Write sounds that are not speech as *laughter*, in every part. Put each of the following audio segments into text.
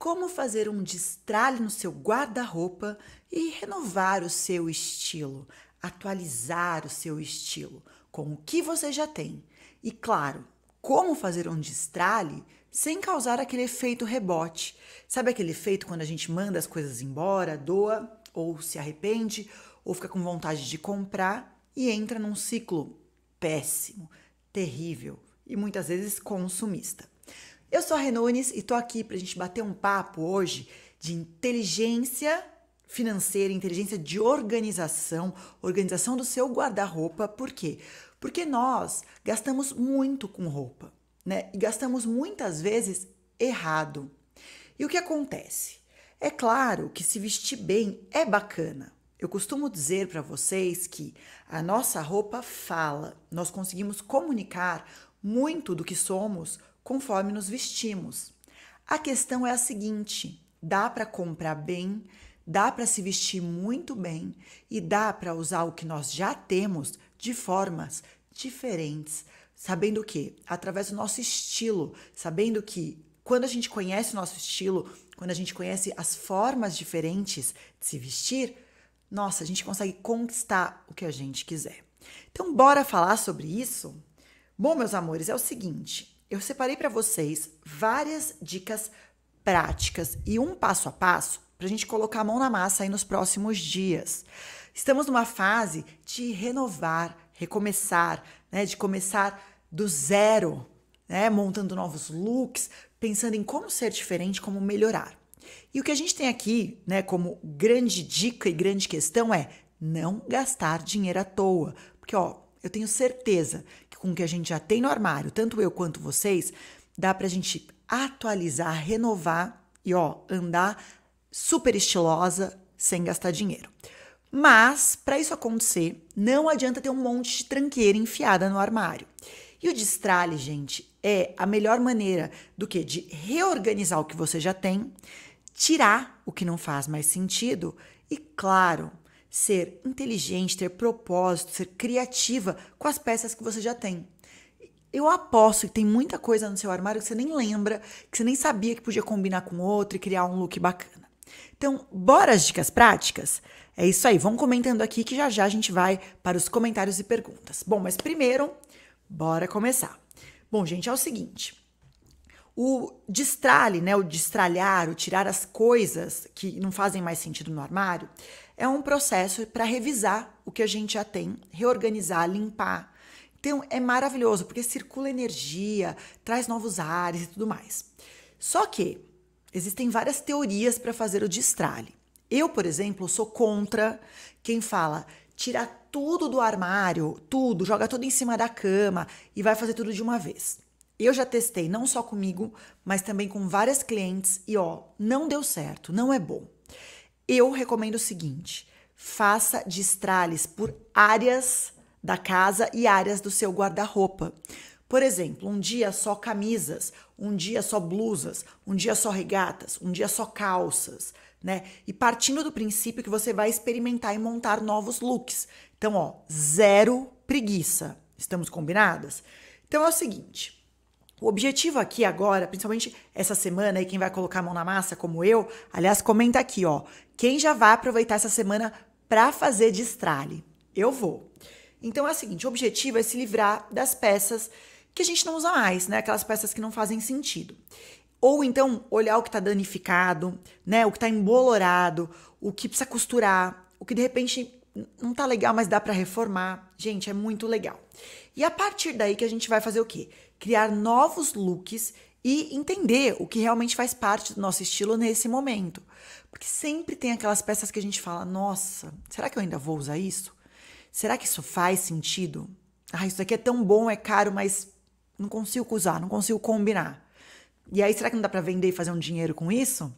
como fazer um destralhe no seu guarda-roupa e renovar o seu estilo, atualizar o seu estilo com o que você já tem. E claro, como fazer um destralhe sem causar aquele efeito rebote. Sabe aquele efeito quando a gente manda as coisas embora, doa ou se arrepende ou fica com vontade de comprar e entra num ciclo péssimo, terrível e muitas vezes consumista. Eu sou a Renones e tô aqui pra gente bater um papo hoje de inteligência financeira, inteligência de organização, organização do seu guarda-roupa. Por quê? Porque nós gastamos muito com roupa, né? E gastamos muitas vezes errado. E o que acontece? É claro que se vestir bem é bacana, eu costumo dizer para vocês que a nossa roupa fala, nós conseguimos comunicar muito do que somos conforme nos vestimos. A questão é a seguinte: dá para comprar bem, dá para se vestir muito bem e dá para usar o que nós já temos de formas diferentes, sabendo que através do nosso estilo, sabendo que quando a gente conhece o nosso estilo, quando a gente conhece as formas diferentes de se vestir, nossa, a gente consegue conquistar o que a gente quiser. Então, bora falar sobre isso? Bom, meus amores, é o seguinte: eu separei para vocês várias dicas práticas e um passo a passo para a gente colocar a mão na massa aí nos próximos dias. Estamos numa fase de renovar, recomeçar, né? De começar do zero, né? Montando novos looks, pensando em como ser diferente, como melhorar. E o que a gente tem aqui, né, como grande dica e grande questão é não gastar dinheiro à toa, porque ó, eu tenho certeza com o que a gente já tem no armário, tanto eu quanto vocês, dá pra gente atualizar, renovar e ó, andar super estilosa sem gastar dinheiro. Mas para isso acontecer, não adianta ter um monte de tranqueira enfiada no armário. E o destralhe, gente, é a melhor maneira do que de reorganizar o que você já tem, tirar o que não faz mais sentido e, claro, ser inteligente, ter propósito, ser criativa com as peças que você já tem. Eu aposto que tem muita coisa no seu armário que você nem lembra, que você nem sabia que podia combinar com outro e criar um look bacana. Então, bora as dicas práticas? É isso aí, vão comentando aqui que já já a gente vai para os comentários e perguntas. Bom, mas primeiro, bora começar. Bom, gente, é o seguinte. O destralhe, né, o destralhar, o tirar as coisas que não fazem mais sentido no armário, é um processo para revisar o que a gente já tem, reorganizar, limpar. Então é maravilhoso porque circula energia, traz novos ares e tudo mais. Só que existem várias teorias para fazer o destralhe. Eu, por exemplo, sou contra quem fala tirar tudo do armário, tudo, joga tudo em cima da cama e vai fazer tudo de uma vez. Eu já testei não só comigo, mas também com várias clientes e ó, não deu certo, não é bom. Eu recomendo o seguinte: faça destralhes por áreas da casa e áreas do seu guarda-roupa. Por exemplo, um dia só camisas, um dia só blusas, um dia só regatas, um dia só calças, né? E partindo do princípio que você vai experimentar e montar novos looks. Então, ó, zero preguiça. Estamos combinadas? Então é o seguinte, o objetivo aqui agora, principalmente essa semana, e quem vai colocar a mão na massa, como eu, aliás, comenta aqui, ó. Quem já vai aproveitar essa semana para fazer destralhe? Eu vou. Então é o seguinte, o objetivo é se livrar das peças que a gente não usa mais, né? Aquelas peças que não fazem sentido. Ou então olhar o que está danificado, né? O que está embolorado, o que precisa costurar, o que de repente não tá legal, mas dá para reformar. Gente, é muito legal. E a partir daí que a gente vai fazer o quê? Criar novos looks e entender o que realmente faz parte do nosso estilo nesse momento. Porque sempre tem aquelas peças que a gente fala: nossa, será que eu ainda vou usar isso? Será que isso faz sentido? Ah, isso daqui é tão bom, é caro, mas não consigo usar, não consigo combinar. E aí, será que não dá para vender e fazer um dinheiro com isso?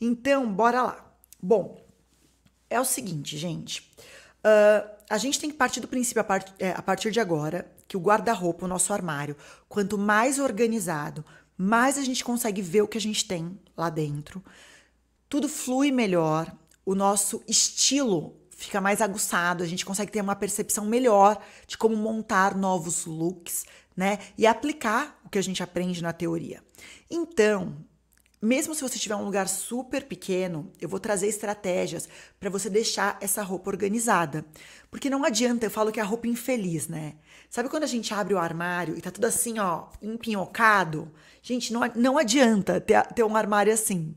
Então, bora lá. Bom, é o seguinte, gente. Uh, a gente tem que partir do princípio, a, part é, a partir de agora, que o guarda-roupa, o nosso armário, quanto mais organizado, mais a gente consegue ver o que a gente tem lá dentro, tudo flui melhor, o nosso estilo fica mais aguçado, a gente consegue ter uma percepção melhor de como montar novos looks, né? E aplicar o que a gente aprende na teoria. Então, mesmo se você tiver um lugar super pequeno, eu vou trazer estratégias para você deixar essa roupa organizada. Porque não adianta, eu falo que é a roupa infeliz, né? Sabe quando a gente abre o armário e tá tudo assim, ó, empinhocado? Gente, não, não adianta ter, ter um armário assim.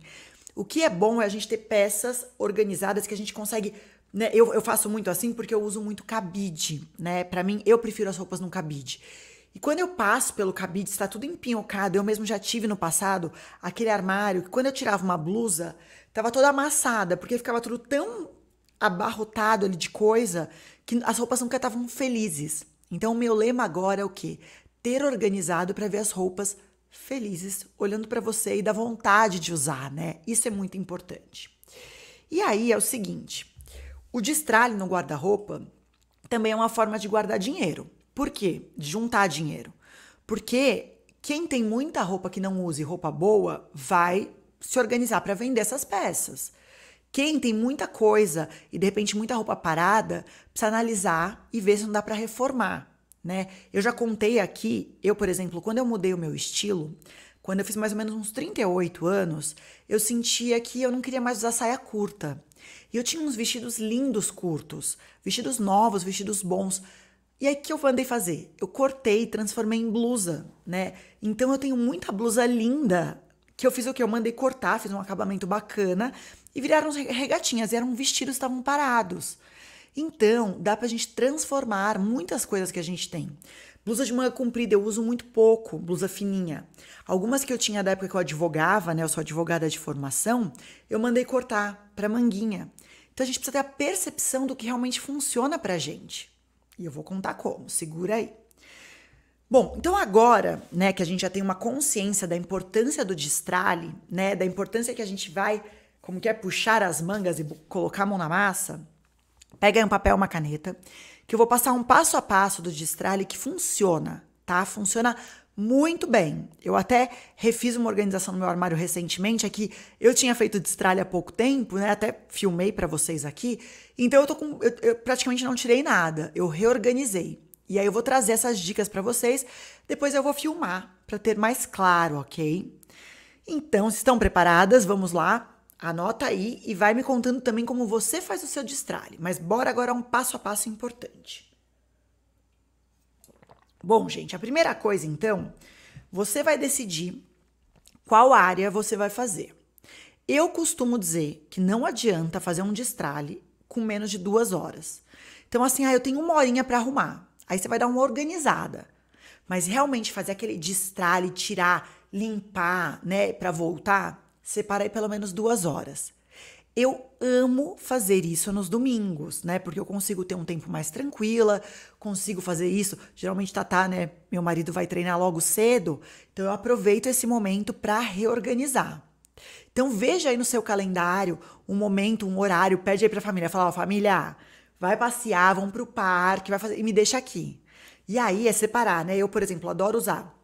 O que é bom é a gente ter peças organizadas que a gente consegue né, eu, eu, faço muito assim porque eu uso muito cabide, né? Para mim, eu prefiro as roupas num cabide. E quando eu passo pelo cabide, está tudo empinhocado. Eu mesmo já tive no passado aquele armário que quando eu tirava uma blusa, tava toda amassada, porque ficava tudo tão abarrotado ali de coisa que as roupas nunca estavam felizes. Então, o meu lema agora é o quê? Ter organizado para ver as roupas felizes, olhando para você e da vontade de usar, né? Isso é muito importante. E aí é o seguinte: o destralhe no guarda-roupa também é uma forma de guardar dinheiro. Por quê? De juntar dinheiro. Porque quem tem muita roupa que não use roupa boa vai se organizar para vender essas peças. Quem tem muita coisa e de repente muita roupa parada, precisa analisar e ver se não dá para reformar né? Eu já contei aqui, eu, por exemplo, quando eu mudei o meu estilo, quando eu fiz mais ou menos uns 38 anos, eu sentia que eu não queria mais usar saia curta. E eu tinha uns vestidos lindos curtos, vestidos novos, vestidos bons. E aí o que eu andei fazer? Eu cortei, transformei em blusa, né? Então eu tenho muita blusa linda que eu fiz o que? Eu mandei cortar, fiz um acabamento bacana e viraram regatinhas, e eram vestidos que estavam parados. Então, dá pra gente transformar muitas coisas que a gente tem. Blusa de manga comprida eu uso muito pouco, blusa fininha. Algumas que eu tinha da época que eu advogava, né, eu sou advogada de formação, eu mandei cortar para manguinha. Então a gente precisa ter a percepção do que realmente funciona pra gente. E eu vou contar como, segura aí. Bom, então agora, né, que a gente já tem uma consciência da importância do destralhe, né, da importância que a gente vai, como que é puxar as mangas e colocar a mão na massa, Pega aí um papel, uma caneta, que eu vou passar um passo a passo do destralhe que funciona, tá? Funciona muito bem. Eu até refiz uma organização no meu armário recentemente, aqui é eu tinha feito destralhe há pouco tempo, né? Até filmei para vocês aqui. Então eu tô com eu, eu praticamente não tirei nada, eu reorganizei. E aí eu vou trazer essas dicas para vocês, depois eu vou filmar para ter mais claro, OK? Então, se estão preparadas, vamos lá. Anota aí e vai me contando também como você faz o seu destralhe, mas bora agora um passo a passo importante. Bom, gente, a primeira coisa então, você vai decidir qual área você vai fazer. Eu costumo dizer que não adianta fazer um destralhe com menos de duas horas. Então, assim, ah, eu tenho uma horinha para arrumar. Aí você vai dar uma organizada. Mas realmente fazer aquele destralhe, tirar, limpar, né, para voltar, separei pelo menos duas horas. Eu amo fazer isso nos domingos, né? Porque eu consigo ter um tempo mais tranquila, consigo fazer isso. Geralmente, tá, né? Meu marido vai treinar logo cedo, então eu aproveito esse momento para reorganizar. Então, veja aí no seu calendário um momento, um horário, pede aí para a família, fala: Ó, oh, família, vai passear, vão pro parque, vai fazer, e me deixa aqui. E aí é separar, né? Eu, por exemplo, adoro usar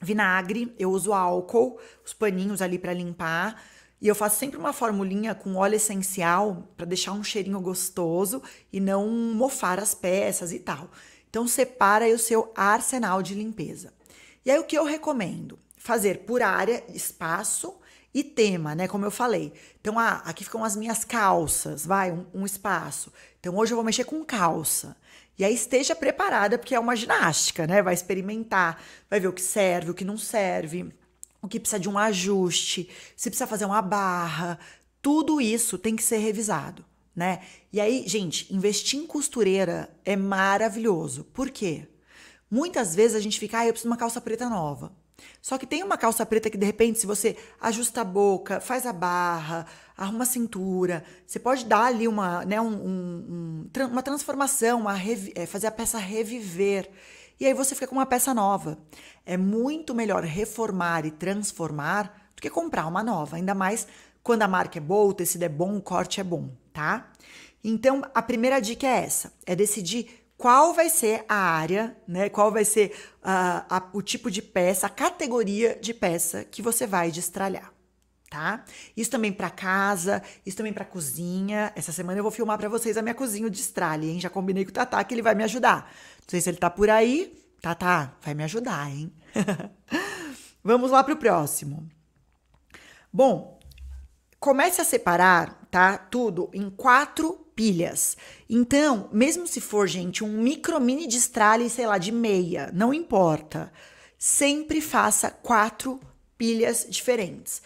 vinagre, eu uso álcool, os paninhos ali para limpar. E eu faço sempre uma formulinha com óleo essencial para deixar um cheirinho gostoso e não mofar as peças e tal. Então separa aí o seu arsenal de limpeza. E aí o que eu recomendo? Fazer por área, espaço e tema, né? Como eu falei. Então, ah, aqui ficam as minhas calças, vai, um, um espaço. Então hoje eu vou mexer com calça. E aí esteja preparada, porque é uma ginástica, né? Vai experimentar, vai ver o que serve, o que não serve, o que precisa de um ajuste, se precisa fazer uma barra. Tudo isso tem que ser revisado, né? E aí, gente, investir em costureira é maravilhoso. Por quê? Muitas vezes a gente fica, ah, eu preciso de uma calça preta nova. Só que tem uma calça preta que, de repente, se você ajusta a boca, faz a barra, arruma a cintura, você pode dar ali uma, né, um, um, um, uma transformação, uma é, fazer a peça reviver. E aí você fica com uma peça nova. É muito melhor reformar e transformar do que comprar uma nova, ainda mais quando a marca é boa, o tecido é bom, o corte é bom, tá? Então, a primeira dica é essa: é decidir qual vai ser a área, né? Qual vai ser uh, a, o tipo de peça, a categoria de peça que você vai destralhar. Tá? Isso também para casa, isso também para cozinha. Essa semana eu vou filmar para vocês a minha cozinha de destralhe, hein? Já combinei com o Tatá que ele vai me ajudar. Não sei se ele tá por aí. Tatá, vai me ajudar, hein? *laughs* Vamos lá pro próximo. Bom, comece a separar, tá? Tudo em quatro pilhas. Então, mesmo se for, gente, um micro mini destralhe, sei lá, de meia, não importa. Sempre faça quatro pilhas diferentes.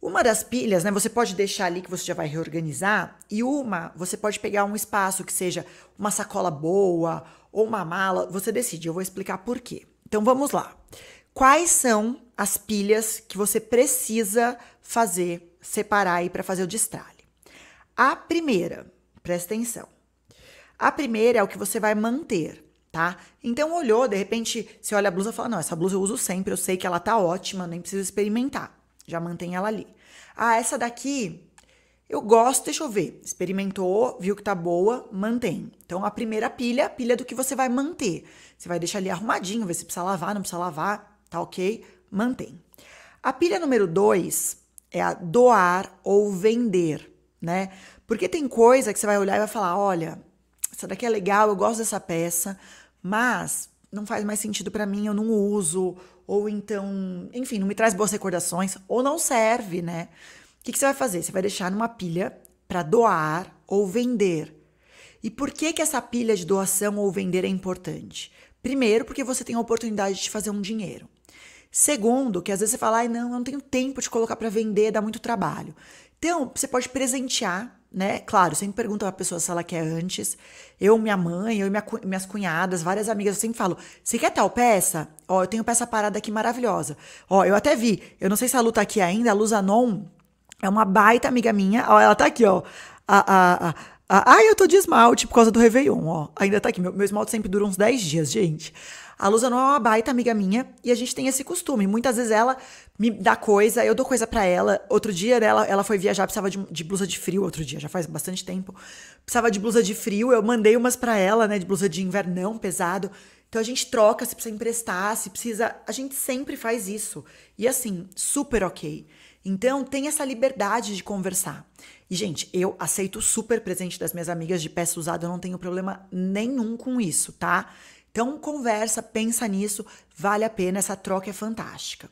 Uma das pilhas, né, você pode deixar ali que você já vai reorganizar, e uma, você pode pegar um espaço que seja uma sacola boa ou uma mala, você decide, eu vou explicar por quê. Então vamos lá. Quais são as pilhas que você precisa fazer, separar aí para fazer o destralhe? A primeira Presta atenção. A primeira é o que você vai manter, tá? Então olhou, de repente, você olha a blusa e fala: "Não, essa blusa eu uso sempre, eu sei que ela tá ótima, nem preciso experimentar. Já mantém ela ali". Ah, essa daqui eu gosto, deixa eu ver. Experimentou, viu que tá boa, mantém. Então a primeira pilha, pilha do que você vai manter. Você vai deixar ali arrumadinho, ver se precisa lavar, não precisa lavar, tá OK? Mantém. A pilha número dois é a doar ou vender, né? Porque tem coisa que você vai olhar e vai falar: olha, essa daqui é legal, eu gosto dessa peça, mas não faz mais sentido para mim, eu não uso, ou então, enfim, não me traz boas recordações, ou não serve, né? O que, que você vai fazer? Você vai deixar numa pilha para doar ou vender. E por que, que essa pilha de doação ou vender é importante? Primeiro, porque você tem a oportunidade de fazer um dinheiro. Segundo, que às vezes você fala, ai não, eu não tenho tempo de colocar para vender, dá muito trabalho. Então, você pode presentear né? Claro, sempre pergunto a pessoa se ela quer antes. Eu, minha mãe, eu e minha, minhas cunhadas, várias amigas, eu sempre falo: você quer tal peça? Ó, eu tenho peça parada aqui maravilhosa. Ó, eu até vi, eu não sei se a Lu tá aqui ainda, a Luz Anon é uma baita amiga minha. Ó, ela tá aqui, ó. A, a, a, ai ah, eu tô de esmalte por causa do Réveillon, ó. Ainda tá aqui. Meu, meu esmalte sempre dura uns 10 dias, gente. A não é uma baita amiga minha e a gente tem esse costume. Muitas vezes ela me dá coisa, eu dou coisa para ela. Outro dia né, ela, ela foi viajar, precisava de, de, blusa de frio. Outro dia, já faz bastante tempo. Precisava de blusa de frio, eu mandei umas para ela, né? De blusa de invernão pesado. Então a gente troca se precisa emprestar, se precisa. A gente sempre faz isso. E assim, super ok. Então tem essa liberdade de conversar. E, gente, eu aceito super presente das minhas amigas de peça usada, eu não tenho problema nenhum com isso, tá? Então, conversa, pensa nisso, vale a pena, essa troca é fantástica.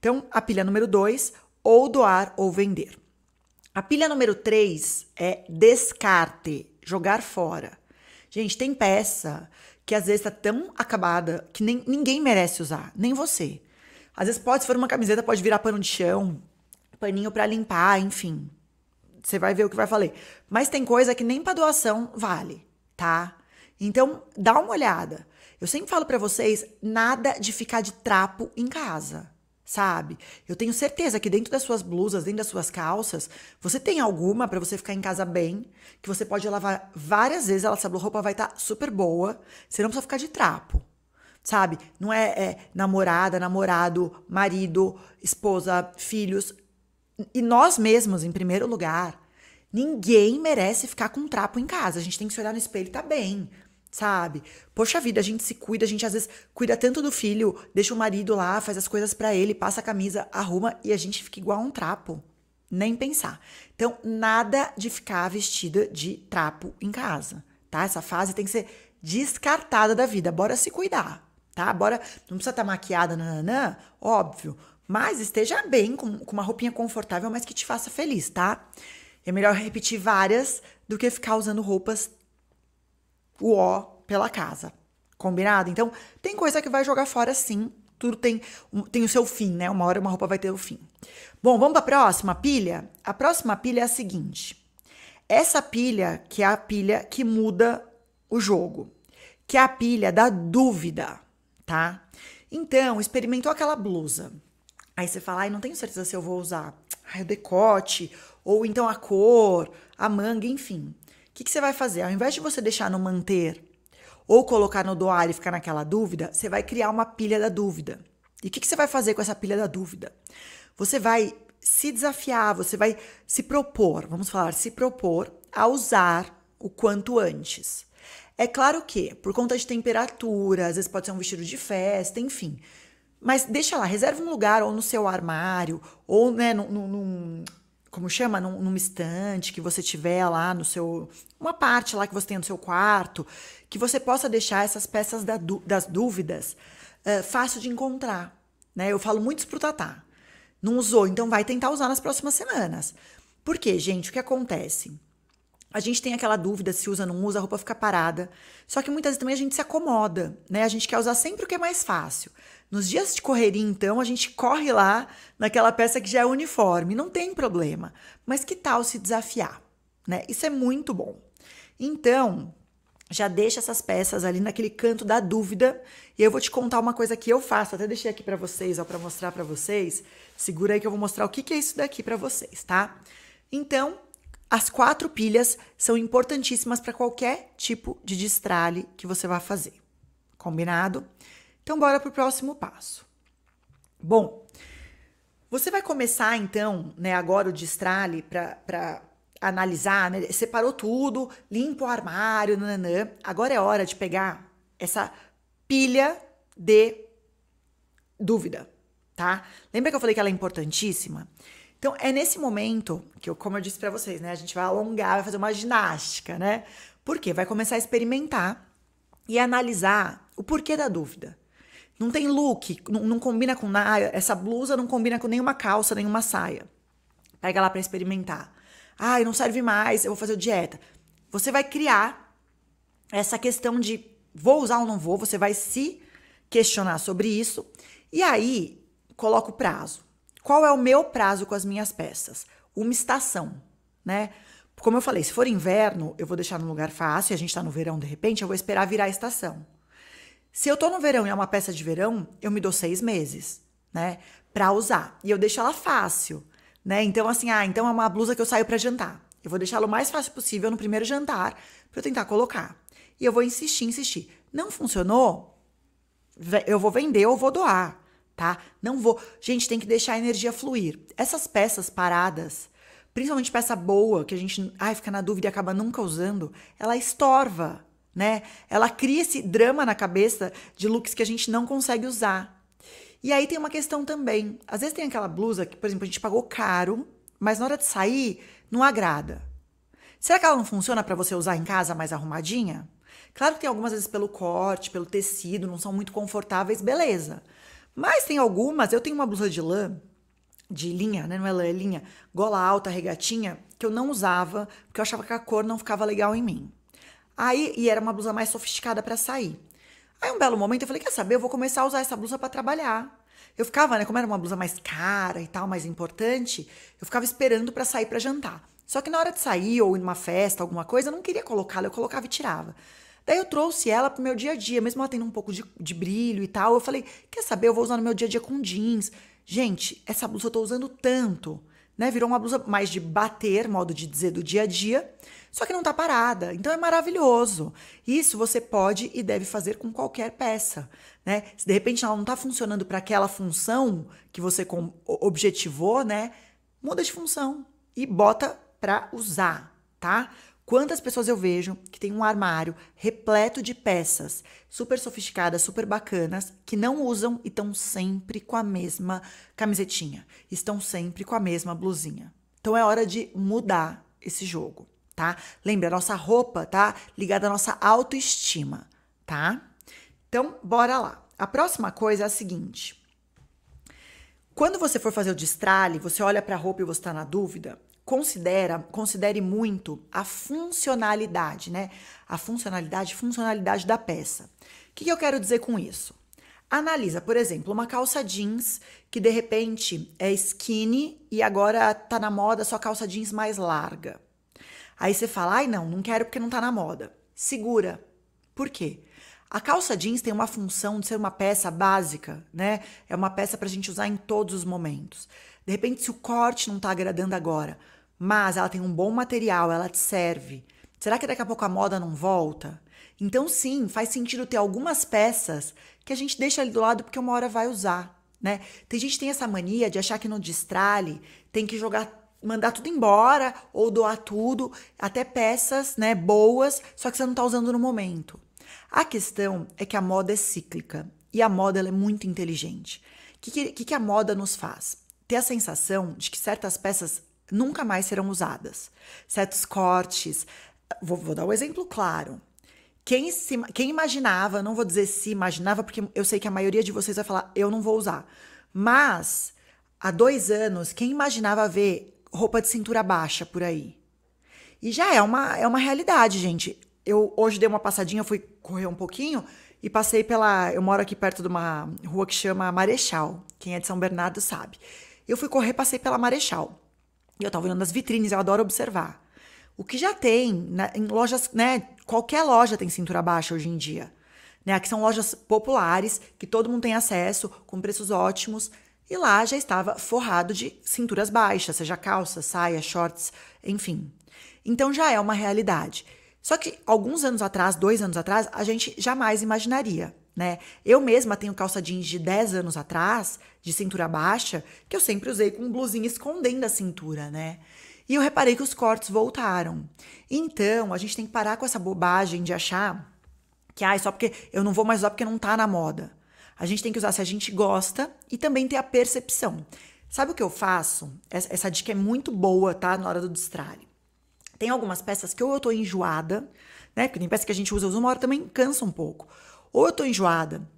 Então, a pilha número 2, ou doar ou vender. A pilha número 3 é descarte, jogar fora. Gente, tem peça que às vezes tá tão acabada que nem, ninguém merece usar, nem você. Às vezes pode, se for uma camiseta, pode virar pano de chão, paninho para limpar, enfim. Você vai ver o que vai falar. Mas tem coisa que nem para doação vale, tá? Então, dá uma olhada. Eu sempre falo para vocês, nada de ficar de trapo em casa, sabe? Eu tenho certeza que dentro das suas blusas, dentro das suas calças, você tem alguma para você ficar em casa bem, que você pode lavar várias vezes, ela sabe, a roupa vai estar tá super boa, você não precisa ficar de trapo. Sabe? Não é, é namorada, namorado, marido, esposa, filhos. E nós mesmos, em primeiro lugar. Ninguém merece ficar com um trapo em casa. A gente tem que se olhar no espelho e tá bem sabe? Poxa vida, a gente se cuida, a gente às vezes cuida tanto do filho, deixa o marido lá, faz as coisas para ele, passa a camisa, arruma e a gente fica igual um trapo. Nem pensar. Então, nada de ficar vestida de trapo em casa, tá? Essa fase tem que ser descartada da vida. Bora se cuidar, tá? Bora. Não precisa estar tá maquiada, nananã, óbvio. Mas esteja bem, com, com uma roupinha confortável, mas que te faça feliz, tá? É melhor repetir várias do que ficar usando roupas o ó pela casa. Combinado? Então, tem coisa que vai jogar fora sim. Tudo tem, tem o seu fim, né? Uma hora uma roupa vai ter o fim. Bom, vamos para a próxima pilha? A próxima pilha é a seguinte. Essa pilha, que é a pilha que muda o jogo, que é a pilha da dúvida, tá? Então, experimentou aquela blusa. Aí você fala, ai, não tenho certeza se eu vou usar ai, o decote, ou então a cor, a manga, enfim. O que, que, você vai fazer? Ao invés de você deixar no manter ou colocar no doar e ficar naquela dúvida, você vai criar uma pilha da dúvida. E o que, que você vai fazer com essa pilha da dúvida? Você vai se desafiar, você vai se propor, vamos falar, se propor a usar o quanto antes. É claro que, por conta de temperatura, às vezes pode ser um vestido de festa, enfim. Mas deixa lá, reserva um lugar ou no seu armário, ou né, num, num, como chama, num, numa estante que você tiver lá no seu. Uma parte lá que você tem no seu quarto, que você possa deixar essas peças da, das dúvidas uh, fácil de encontrar. Né? Eu falo muito isso pro Tatá. Não usou, então vai tentar usar nas próximas semanas. Porque, gente, o que acontece? A gente tem aquela dúvida se usa, não usa, a roupa fica parada. Só que muitas vezes também a gente se acomoda, né? A gente quer usar sempre o que é mais fácil. Nos dias de correria, então, a gente corre lá naquela peça que já é uniforme, não tem problema. Mas que tal se desafiar? Né? Isso é muito bom. Então, já deixa essas peças ali naquele canto da dúvida. E eu vou te contar uma coisa que eu faço, até deixei aqui para vocês, ó, para mostrar para vocês. Segura aí que eu vou mostrar o que, que é isso daqui para vocês, tá? Então, as quatro pilhas são importantíssimas para qualquer tipo de destralhe que você vá fazer. Combinado? Então, bora para o próximo passo. Bom, você vai começar então, né, agora o distrale para analisar, né? Separou tudo, limpa o armário, nananã. Agora é hora de pegar essa pilha de dúvida, tá? Lembra que eu falei que ela é importantíssima? Então, é nesse momento que eu, como eu disse para vocês, né, a gente vai alongar, vai fazer uma ginástica, né? Porque vai começar a experimentar e analisar o porquê da dúvida. Não tem look, não, não combina com nada. Essa blusa não combina com nenhuma calça, nenhuma saia. Pega lá para experimentar. Ai, não serve mais, eu vou fazer dieta. Você vai criar essa questão de vou usar ou não vou, você vai se questionar sobre isso. E aí, coloca o prazo. Qual é o meu prazo com as minhas peças? Uma estação, né? Como eu falei, se for inverno, eu vou deixar num lugar fácil, a gente tá no verão de repente, eu vou esperar virar a estação. Se eu tô no verão e é uma peça de verão, eu me dou seis meses, né? Pra usar. E eu deixo ela fácil, né? Então, assim, ah, então é uma blusa que eu saio para jantar. Eu vou deixá la o mais fácil possível no primeiro jantar para eu tentar colocar. E eu vou insistir, insistir. Não funcionou? Eu vou vender ou vou doar, tá? Não vou. Gente, tem que deixar a energia fluir. Essas peças paradas, principalmente peça boa, que a gente ai, fica na dúvida e acaba nunca usando, ela estorva né? Ela cria esse drama na cabeça de looks que a gente não consegue usar. E aí tem uma questão também. Às vezes tem aquela blusa que, por exemplo, a gente pagou caro, mas na hora de sair não agrada. Será que ela não funciona para você usar em casa mais arrumadinha? Claro que tem algumas vezes pelo corte, pelo tecido, não são muito confortáveis, beleza. Mas tem algumas, eu tenho uma blusa de lã de linha, né? Não é lã, é linha, gola alta, regatinha, que eu não usava, porque eu achava que a cor não ficava legal em mim. Aí, e era uma blusa mais sofisticada para sair. Aí um belo momento eu falei, quer saber, eu vou começar a usar essa blusa para trabalhar. Eu ficava, né, como era uma blusa mais cara e tal, mais importante, eu ficava esperando para sair para jantar. Só que na hora de sair ou ir numa festa, alguma coisa, eu não queria colocá-la, eu colocava e tirava. Daí eu trouxe ela pro meu dia a dia, mesmo ela tendo um pouco de, de brilho e tal. Eu falei, quer saber, eu vou usar no meu dia a dia com jeans. Gente, essa blusa eu tô usando tanto, né? Virou uma blusa mais de bater, modo de dizer, do dia a dia. Só que não está parada. Então é maravilhoso. Isso você pode e deve fazer com qualquer peça, né? Se de repente ela não está funcionando para aquela função que você objetivou, né? Muda de função e bota para usar, tá? Quantas pessoas eu vejo que tem um armário repleto de peças super sofisticadas, super bacanas, que não usam e estão sempre com a mesma camisetinha, estão sempre com a mesma blusinha. Então é hora de mudar esse jogo tá? Lembra, a nossa roupa tá ligada à nossa autoestima, tá? Então, bora lá. A próxima coisa é a seguinte. Quando você for fazer o destralhe, você olha para a roupa e você está na dúvida, considera, considere muito a funcionalidade, né? A funcionalidade, funcionalidade da peça. O que, que eu quero dizer com isso? Analisa, por exemplo, uma calça jeans que de repente é skinny e agora tá na moda só calça jeans mais larga. Aí você fala, ai não, não quero porque não tá na moda. Segura. Por quê? A calça jeans tem uma função de ser uma peça básica, né? É uma peça pra gente usar em todos os momentos. De repente, se o corte não tá agradando agora, mas ela tem um bom material, ela te serve. Será que daqui a pouco a moda não volta? Então, sim, faz sentido ter algumas peças que a gente deixa ali do lado porque uma hora vai usar, né? Tem gente que tem essa mania de achar que no destralhe tem que jogar mandar tudo embora ou doar tudo, até peças, né, boas, só que você não está usando no momento. A questão é que a moda é cíclica e a moda é muito inteligente. O que, que, que a moda nos faz? Ter a sensação de que certas peças nunca mais serão usadas, certos cortes. Vou, vou dar um exemplo claro. Quem, se, quem imaginava, não vou dizer se imaginava, porque eu sei que a maioria de vocês vai falar, eu não vou usar. Mas há dois anos, quem imaginava ver roupa de cintura baixa por aí. E já é uma, é uma realidade, gente. Eu hoje dei uma passadinha, fui correr um pouquinho e passei pela. Eu moro aqui perto de uma rua que chama Marechal. Quem é de São Bernardo sabe. Eu fui correr, passei pela Marechal. E eu tava olhando as vitrines, eu adoro observar. O que já tem na, né, em lojas, né? Qualquer loja tem cintura baixa hoje em dia. Né? Aqui são lojas populares, que todo mundo tem acesso, com preços ótimos. E lá já estava forrado de cinturas baixas, seja calça, saia, shorts, enfim. Então já é uma realidade. Só que alguns anos atrás, dois anos atrás, a gente jamais imaginaria, né? Eu mesma tenho calça jeans de 10 anos atrás, de cintura baixa, que eu sempre usei com blusinha escondendo a cintura, né? E eu reparei que os cortes voltaram. Então, a gente tem que parar com essa bobagem de achar que, ai, ah, é só porque eu não vou mais usar porque não tá na moda. A gente tem que usar se a gente gosta e também ter a percepção. Sabe o que eu faço? Essa, dica é muito boa, tá? Na hora do destralhe. Tem algumas peças que ou eu tô enjoada, né? Porque tem peça que a gente usa, usa uma hora também cansa um pouco. Ou eu tô enjoada,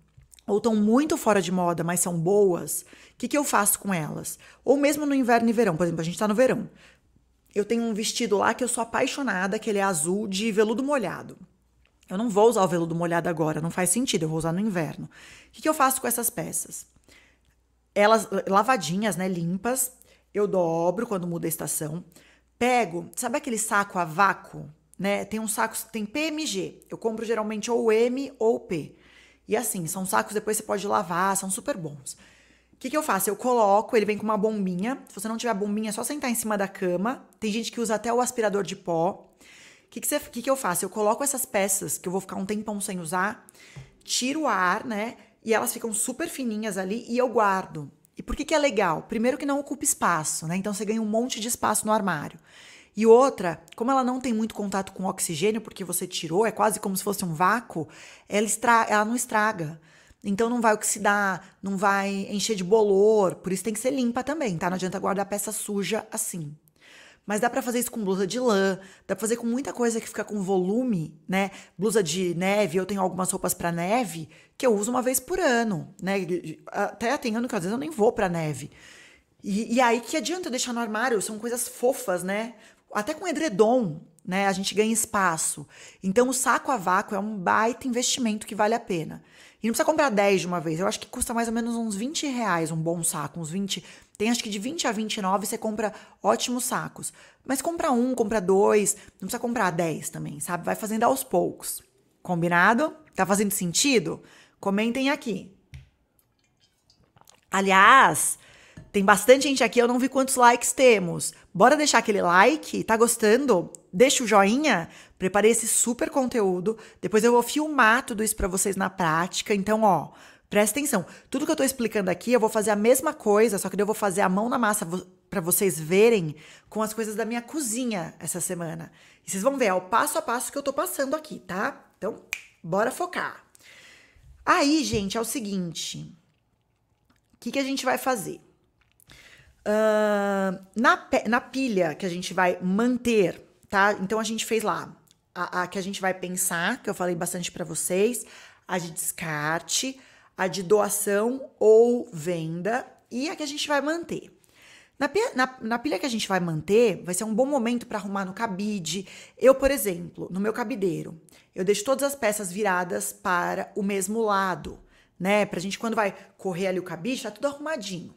ou estão muito fora de moda, mas são boas, o que, que eu faço com elas? Ou mesmo no inverno e verão, por exemplo, a gente tá no verão. Eu tenho um vestido lá que eu sou apaixonada, que ele é azul de veludo molhado. Eu não vou usar o veludo molhado agora, não faz sentido, eu vou usar no inverno. O que, que eu faço com essas peças? Elas lavadinhas, né, limpas, eu dobro quando muda a estação, pego, sabe aquele saco a vácuo, né? Tem um saco, tem PMG. Eu compro geralmente ou M ou P. E assim, são sacos depois você pode lavar, são super bons. O que, que eu faço? Eu coloco, ele vem com uma bombinha. Se você não tiver bombinha, é só sentar em cima da cama. Tem gente que usa até o aspirador de pó que, que, você, que, que eu faço? Eu coloco essas peças que eu vou ficar um tempão sem usar, tiro o ar, né? E elas ficam super fininhas ali e eu guardo. E por que, que é legal? Primeiro que não ocupa espaço, né? Então você ganha um monte de espaço no armário. E outra, como ela não tem muito contato com oxigênio, porque você tirou, é quase como se fosse um vácuo, ela, ela não estraga. Então não vai oxidar, não vai encher de bolor, por isso tem que ser limpa também, tá? Não adianta guardar peça suja assim. Mas dá para fazer isso com blusa de lã, dá pra fazer com muita coisa que fica com volume, né? Blusa de neve, eu tenho algumas roupas para neve que eu uso uma vez por ano, né? Até tem ano que às vezes eu nem vou para neve. E, e, aí que adianta deixar no armário, são coisas fofas, né? Até com edredom, né? A gente ganha espaço. Então o saco a vácuo é um baita investimento que vale a pena. E não precisa comprar 10 de uma vez. Eu acho que custa mais ou menos uns 20 reais um bom saco, uns 20, tem acho que de 20 a 29 você compra ótimos sacos. Mas compra um, compra dois, não precisa comprar 10 também, sabe? Vai fazendo aos poucos. Combinado? Tá fazendo sentido? Comentem aqui. Aliás, tem bastante gente aqui, eu não vi quantos likes temos. Bora deixar aquele like? Tá gostando? Deixa o joinha. Preparei esse super conteúdo. Depois eu vou filmar tudo isso para vocês na prática. Então, ó, Presta atenção. Tudo que eu tô explicando aqui, eu vou fazer a mesma coisa, só que eu vou fazer a mão na massa para vocês verem com as coisas da minha cozinha essa semana. E vocês vão ver, é o passo a passo que eu tô passando aqui, tá? Então, bora focar. Aí, gente, é o seguinte. O que, que a gente vai fazer? Uh, na, na pilha que a gente vai manter, tá? Então, a gente fez lá a, a que a gente vai pensar, que eu falei bastante para vocês, a de descarte, a de doação ou venda e a que a gente vai manter. Na, na, na pilha que a gente vai manter, vai ser um bom momento para arrumar no cabide. Eu, por exemplo, no meu cabideiro, eu deixo todas as peças viradas para o mesmo lado, né? Pra gente, quando vai correr ali o cabide, tá tudo arrumadinho.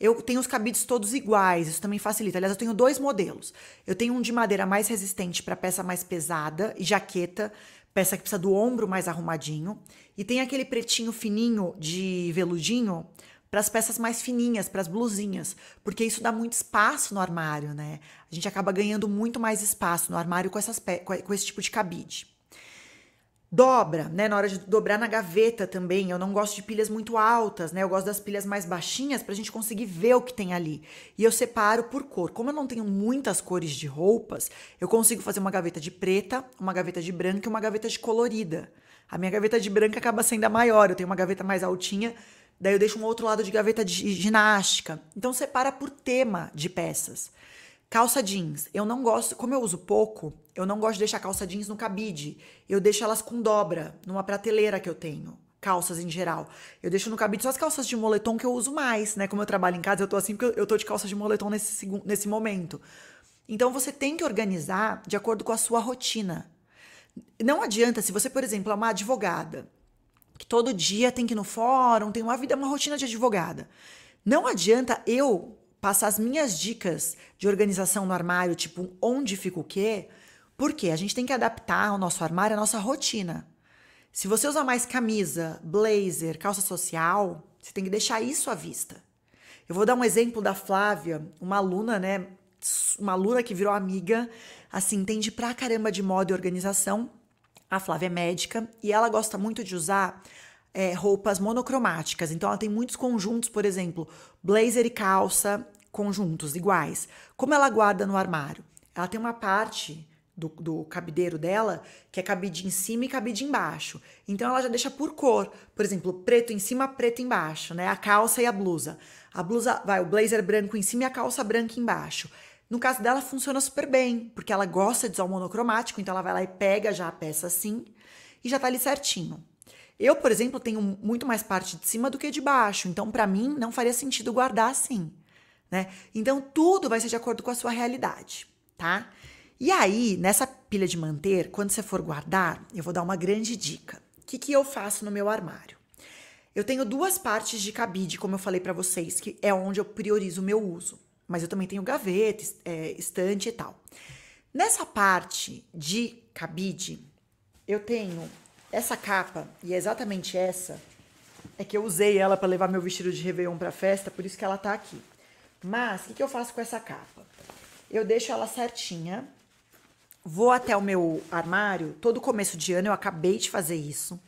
Eu tenho os cabides todos iguais, isso também facilita. Aliás, eu tenho dois modelos. Eu tenho um de madeira mais resistente para peça mais pesada e jaqueta, peça que precisa do ombro mais arrumadinho. E tem aquele pretinho fininho de veludinho para as peças mais fininhas, para as blusinhas, porque isso dá muito espaço no armário, né? A gente acaba ganhando muito mais espaço no armário com, essas com esse tipo de cabide dobra, né? Na hora de dobrar na gaveta também. Eu não gosto de pilhas muito altas, né? Eu gosto das pilhas mais baixinhas para a gente conseguir ver o que tem ali. E eu separo por cor. Como eu não tenho muitas cores de roupas, eu consigo fazer uma gaveta de preta, uma gaveta de branca e uma gaveta de colorida. A minha gaveta de branca acaba sendo a maior, eu tenho uma gaveta mais altinha, daí eu deixo um outro lado de gaveta de ginástica. Então separa por tema de peças. Calça jeans. Eu não gosto, como eu uso pouco, eu não gosto de deixar calça jeans no cabide. Eu deixo elas com dobra, numa prateleira que eu tenho. Calças em geral. Eu deixo no cabide só as calças de moletom que eu uso mais, né? Como eu trabalho em casa, eu tô assim porque eu tô de calça de moletom nesse, nesse momento. Então você tem que organizar de acordo com a sua rotina. Não adianta, se você, por exemplo, é uma advogada, que todo dia tem que ir no fórum, tem uma vida, uma rotina de advogada. Não adianta eu passar as minhas dicas de organização no armário, tipo onde fica o quê, porque a gente tem que adaptar o nosso armário à nossa rotina. Se você usa mais camisa, blazer, calça social, você tem que deixar isso à vista. Eu vou dar um exemplo da Flávia, uma aluna, né? Uma aluna que virou amiga, assim, entende pra caramba de moda e organização. A Flávia é médica e ela gosta muito de usar é, roupas monocromáticas. Então, ela tem muitos conjuntos, por exemplo, blazer e calça, conjuntos iguais. Como ela guarda no armário? Ela tem uma parte do, do cabideiro dela, que é cabide em cima e cabide embaixo. Então ela já deixa por cor, por exemplo, preto em cima, preto embaixo, né? A calça e a blusa. A blusa vai o blazer branco em cima e a calça branca embaixo. No caso dela funciona super bem, porque ela gosta de usar o monocromático, então ela vai lá e pega já a peça assim e já tá ali certinho. Eu, por exemplo, tenho muito mais parte de cima do que de baixo, então para mim não faria sentido guardar assim, né? Então tudo vai ser de acordo com a sua realidade, tá? E aí, nessa pilha de manter, quando você for guardar, eu vou dar uma grande dica. O que, que eu faço no meu armário? Eu tenho duas partes de cabide, como eu falei para vocês, que é onde eu priorizo o meu uso. Mas eu também tenho gaveta, é, estante e tal. Nessa parte de cabide, eu tenho essa capa, e é exatamente essa, é que eu usei ela para levar meu vestido de Réveillon pra festa, por isso que ela tá aqui. Mas, o que, que eu faço com essa capa? Eu deixo ela certinha, vou até o meu armário, todo começo de ano eu acabei de fazer isso.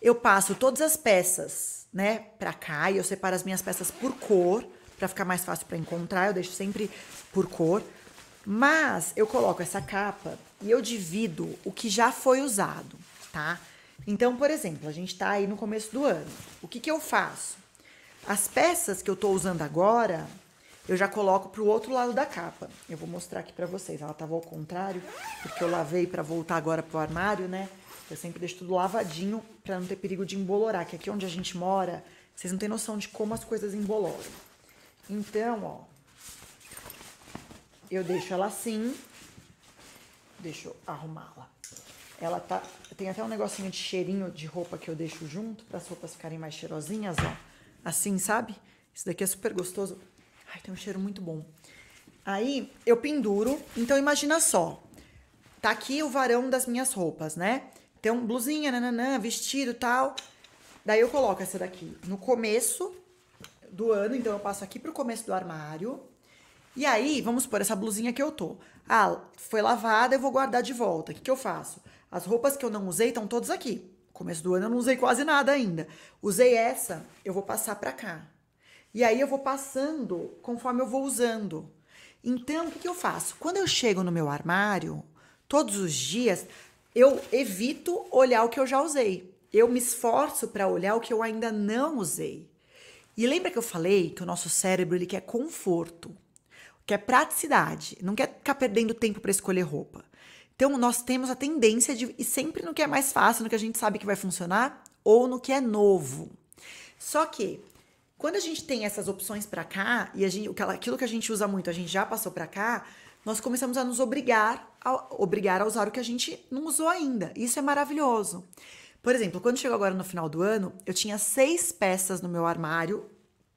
Eu passo todas as peças, né, para cá e eu separo as minhas peças por cor, para ficar mais fácil para encontrar, eu deixo sempre por cor. Mas eu coloco essa capa e eu divido o que já foi usado, tá? Então, por exemplo, a gente está aí no começo do ano. O que, que eu faço? As peças que eu estou usando agora, eu já coloco pro outro lado da capa. Eu vou mostrar aqui para vocês. Ela tava ao contrário, porque eu lavei para voltar agora pro armário, né? Eu sempre deixo tudo lavadinho para não ter perigo de embolorar, que aqui onde a gente mora, vocês não têm noção de como as coisas emboloram. Então, ó, eu deixo ela assim. Deixa eu arrumá-la. Ela tá, tem até um negocinho de cheirinho de roupa que eu deixo junto para as roupas ficarem mais cheirosinhas, ó. Assim, sabe? Isso daqui é super gostoso Ai, tem um cheiro muito bom. Aí eu penduro. Então imagina só. Tá aqui o varão das minhas roupas, né? Então, blusinha, nananã, vestido tal. Daí eu coloco essa daqui no começo do ano, então eu passo aqui pro começo do armário. E aí, vamos por essa blusinha que eu tô. Ah, foi lavada, eu vou guardar de volta. O que, que eu faço? As roupas que eu não usei estão todas aqui. Começo do ano eu não usei quase nada ainda. Usei essa, eu vou passar pra cá. E aí eu vou passando conforme eu vou usando. Então, o que, que eu faço? Quando eu chego no meu armário, todos os dias, eu evito olhar o que eu já usei. Eu me esforço para olhar o que eu ainda não usei. E lembra que eu falei que o nosso cérebro ele quer conforto, quer praticidade, não quer ficar perdendo tempo para escolher roupa. Então nós temos a tendência de ir sempre no que é mais fácil, no que a gente sabe que vai funcionar ou no que é novo. Só que quando a gente tem essas opções para cá, e gente, aquilo que a gente usa muito, a gente já passou para cá, nós começamos a nos obrigar a, obrigar a usar o que a gente não usou ainda. Isso é maravilhoso. Por exemplo, quando chegou agora no final do ano, eu tinha seis peças no meu armário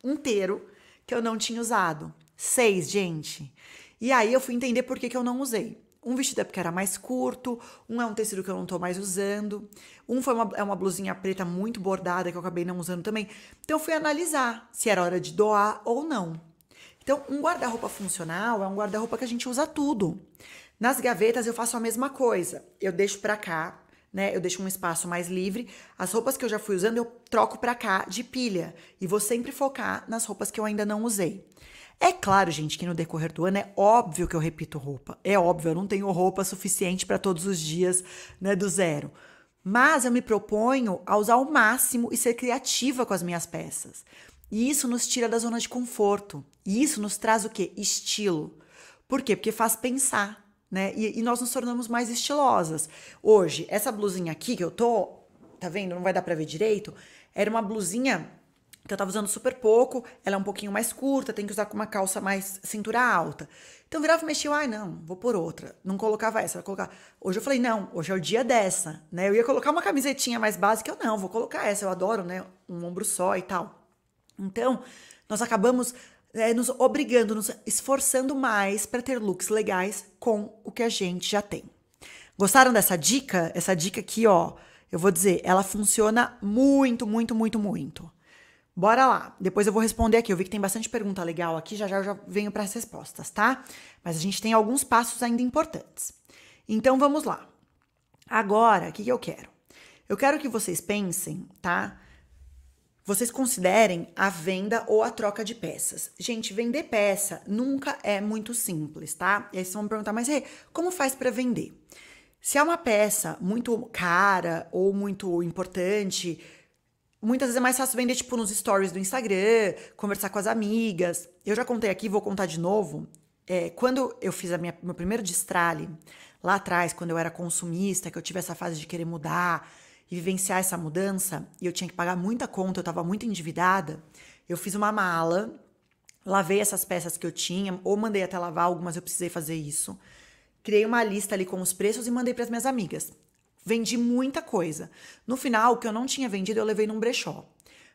inteiro que eu não tinha usado. Seis, gente. E aí eu fui entender por que, que eu não usei um vestido é porque era mais curto, um é um tecido que eu não tô mais usando, um foi uma, é uma blusinha preta muito bordada que eu acabei não usando também. Então eu fui analisar se era hora de doar ou não. Então, um guarda-roupa funcional é um guarda-roupa que a gente usa tudo. Nas gavetas eu faço a mesma coisa. Eu deixo para cá, né? Eu deixo um espaço mais livre. As roupas que eu já fui usando eu troco para cá de pilha e vou sempre focar nas roupas que eu ainda não usei. É claro, gente, que no decorrer do ano é óbvio que eu repito roupa. É óbvio, eu não tenho roupa suficiente para todos os dias, né, do zero. Mas eu me proponho a usar o máximo e ser criativa com as minhas peças. E isso nos tira da zona de conforto. E isso nos traz o quê? Estilo. Por quê? Porque faz pensar, né? E, e nós nos tornamos mais estilosas. Hoje, essa blusinha aqui que eu tô, tá vendo? Não vai dar para ver direito. Era uma blusinha eu tava usando super pouco, ela é um pouquinho mais curta, tem que usar com uma calça mais cintura alta. Então virava e mexia, ai ah, não, vou por outra. Não colocava essa, vai colocar. Hoje eu falei, não, hoje é o dia dessa, né? Eu ia colocar uma camisetinha mais básica, eu não, vou colocar essa, eu adoro, né? Um ombro só e tal. Então, nós acabamos é, nos obrigando, nos esforçando mais para ter looks legais com o que a gente já tem. Gostaram dessa dica? Essa dica aqui, ó, eu vou dizer, ela funciona muito, muito, muito, muito. Bora lá. Depois eu vou responder aqui. Eu vi que tem bastante pergunta legal aqui, já já eu já venho para as respostas, tá? Mas a gente tem alguns passos ainda importantes. Então vamos lá. Agora, o que, que eu quero? Eu quero que vocês pensem, tá? Vocês considerem a venda ou a troca de peças. Gente, vender peça nunca é muito simples, tá? E aí vocês vão me perguntar, mas hey, como faz para vender? Se é uma peça muito cara ou muito importante, Muitas vezes é mais fácil vender, tipo, nos stories do Instagram, conversar com as amigas. Eu já contei aqui, vou contar de novo. É, quando eu fiz a minha, meu primeiro destrale lá atrás, quando eu era consumista, que eu tive essa fase de querer mudar e vivenciar essa mudança, e eu tinha que pagar muita conta, eu estava muito endividada, eu fiz uma mala, lavei essas peças que eu tinha, ou mandei até lavar, algumas eu precisei fazer isso. Criei uma lista ali com os preços e mandei para as minhas amigas. Vendi muita coisa. No final, o que eu não tinha vendido, eu levei num brechó.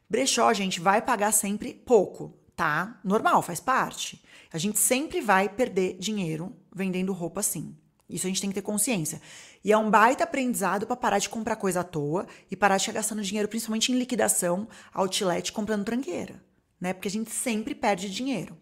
Brechó, gente, vai pagar sempre pouco, tá? Normal, faz parte. A gente sempre vai perder dinheiro vendendo roupa assim. Isso a gente tem que ter consciência. E é um baita aprendizado para parar de comprar coisa à toa e parar de ficar gastando dinheiro, principalmente em liquidação, outlet, comprando tranqueira, né? Porque a gente sempre perde dinheiro.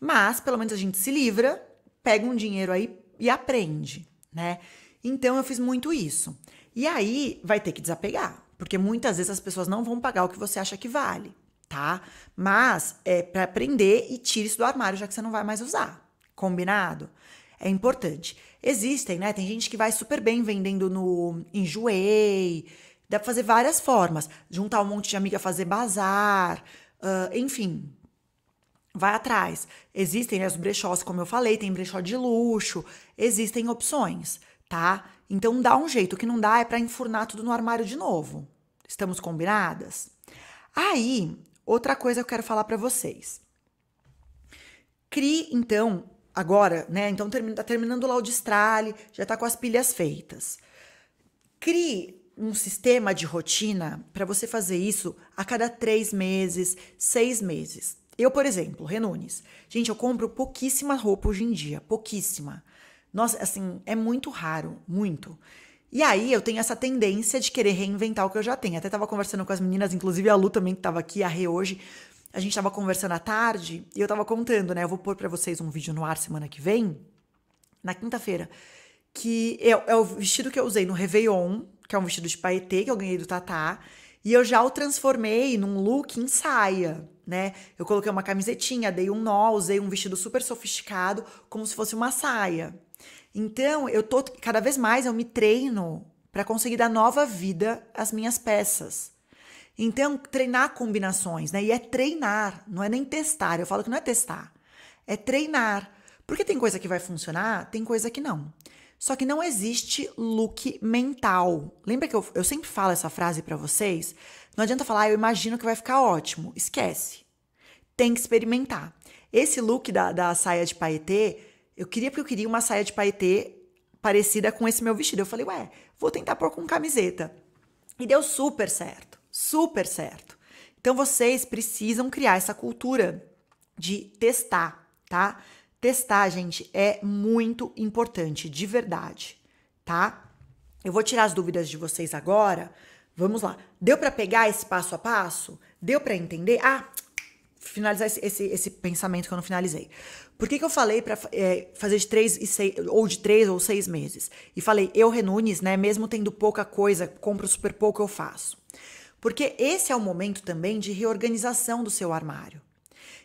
Mas, pelo menos a gente se livra, pega um dinheiro aí e aprende, né? Então eu fiz muito isso. E aí vai ter que desapegar, porque muitas vezes as pessoas não vão pagar o que você acha que vale, tá? Mas é para aprender e tire isso do armário já que você não vai mais usar. Combinado? É importante. Existem, né? Tem gente que vai super bem vendendo no enjoei, dá pra fazer várias formas, juntar um monte de amiga, fazer bazar, uh, enfim, vai atrás. Existem né, os brechós, como eu falei, tem brechó de luxo, existem opções tá? Então dá um jeito, o que não dá é para enfurnar tudo no armário de novo. Estamos combinadas? Aí, outra coisa que eu quero falar para vocês. Crie então agora, né? Então termina, tá terminando lá o destralhe, já tá com as pilhas feitas. Crie um sistema de rotina para você fazer isso a cada três meses, seis meses. Eu, por exemplo, Renunes. Gente, eu compro pouquíssima roupa hoje em dia, pouquíssima. Nossa, assim, é muito raro, muito. E aí eu tenho essa tendência de querer reinventar o que eu já tenho. Até tava conversando com as meninas, inclusive a Lu também que tava aqui, a Rê hoje. A gente tava conversando à tarde e eu tava contando, né? Eu vou pôr para vocês um vídeo no ar semana que vem, na quinta-feira, que é, é o vestido que eu usei no Réveillon, que é um vestido de paetê que eu ganhei do Tatá. E eu já o transformei num look em saia, né? Eu coloquei uma camisetinha, dei um nó, usei um vestido super sofisticado, como se fosse uma saia. Então, eu tô cada vez mais eu me treino para conseguir dar nova vida às minhas peças. Então, treinar combinações, né? E é treinar, não é nem testar. Eu falo que não é testar. É treinar. Porque tem coisa que vai funcionar, tem coisa que não. Só que não existe look mental. Lembra que eu, eu sempre falo essa frase para vocês? Não adianta falar, ah, eu imagino que vai ficar ótimo. Esquece. Tem que experimentar. Esse look da, da saia de paetê eu queria porque eu queria uma saia de paetê parecida com esse meu vestido. Eu falei, ué, vou tentar pôr com camiseta. E deu super certo, super certo. Então vocês precisam criar essa cultura de testar, tá? Testar, gente, é muito importante, de verdade, tá? Eu vou tirar as dúvidas de vocês agora. Vamos lá. Deu para pegar esse passo a passo? Deu para entender? Ah, finalizar esse, esse, esse, pensamento que eu não finalizei. Por que, que eu falei para é, fazer de três e seis, ou de três ou seis meses? E falei, eu, Renunes, né, mesmo tendo pouca coisa, compro super pouco, eu faço. Porque esse é o momento também de reorganização do seu armário.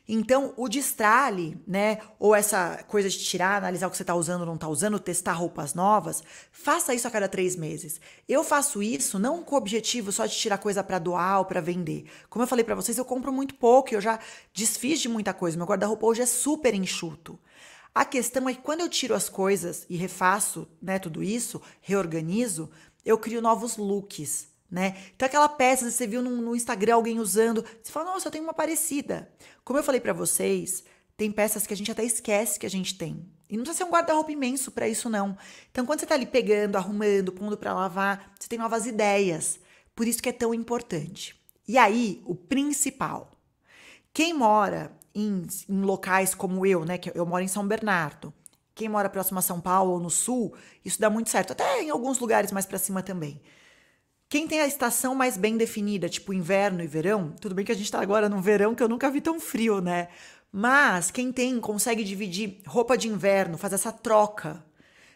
Então, o destralhe, né, ou essa coisa de tirar, analisar o que você está usando ou não está usando, testar roupas novas, faça isso a cada três meses. Eu faço isso não com o objetivo só de tirar coisa para doar ou para vender. Como eu falei para vocês, eu compro muito pouco e eu já desfiz de muita coisa. Meu guarda-roupa hoje é super enxuto. A questão é que quando eu tiro as coisas e refaço né, tudo isso, reorganizo, eu crio novos looks né? Então aquela peça você viu no, no Instagram alguém usando, você fala, nossa, eu tenho uma parecida. Como eu falei para vocês, tem peças que a gente até esquece que a gente tem. E não precisa ser um guarda-roupa imenso para isso não. Então quando você tá ali pegando, arrumando, pondo para lavar, você tem novas ideias. Por isso que é tão importante. E aí, o principal. Quem mora em, em locais como eu, né, que eu moro em São Bernardo, quem mora próximo a São Paulo ou no Sul, isso dá muito certo. Até em alguns lugares mais para cima também. Quem tem a estação mais bem definida, tipo inverno e verão, tudo bem que a gente tá agora num verão que eu nunca vi tão frio, né? Mas quem tem consegue dividir roupa de inverno, faz essa troca.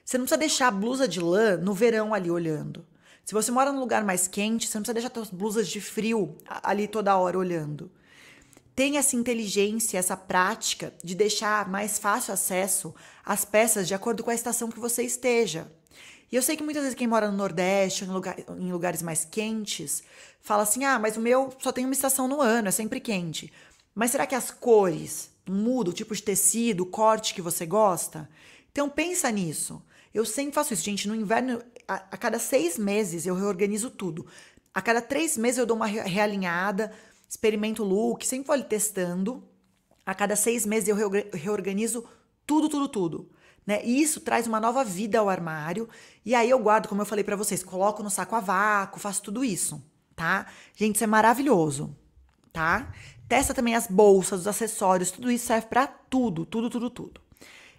Você não precisa deixar a blusa de lã no verão ali olhando. Se você mora num lugar mais quente, você não precisa deixar suas blusas de frio ali toda hora olhando. Tem essa inteligência, essa prática de deixar mais fácil acesso às peças de acordo com a estação que você esteja. E eu sei que muitas vezes quem mora no Nordeste, em, lugar, em lugares mais quentes, fala assim: ah, mas o meu só tem uma estação no ano, é sempre quente. Mas será que as cores mudam, o tipo de tecido, o corte que você gosta? Então pensa nisso. Eu sempre faço isso, gente. No inverno, a, a cada seis meses eu reorganizo tudo. A cada três meses eu dou uma realinhada, experimento look, sempre vou ali testando. A cada seis meses eu reorganizo tudo, tudo, tudo. Né? E isso traz uma nova vida ao armário. E aí eu guardo, como eu falei para vocês, coloco no saco a vácuo, faço tudo isso, tá? Gente, isso é maravilhoso, tá? Testa também as bolsas, os acessórios, tudo isso serve para tudo, tudo, tudo, tudo.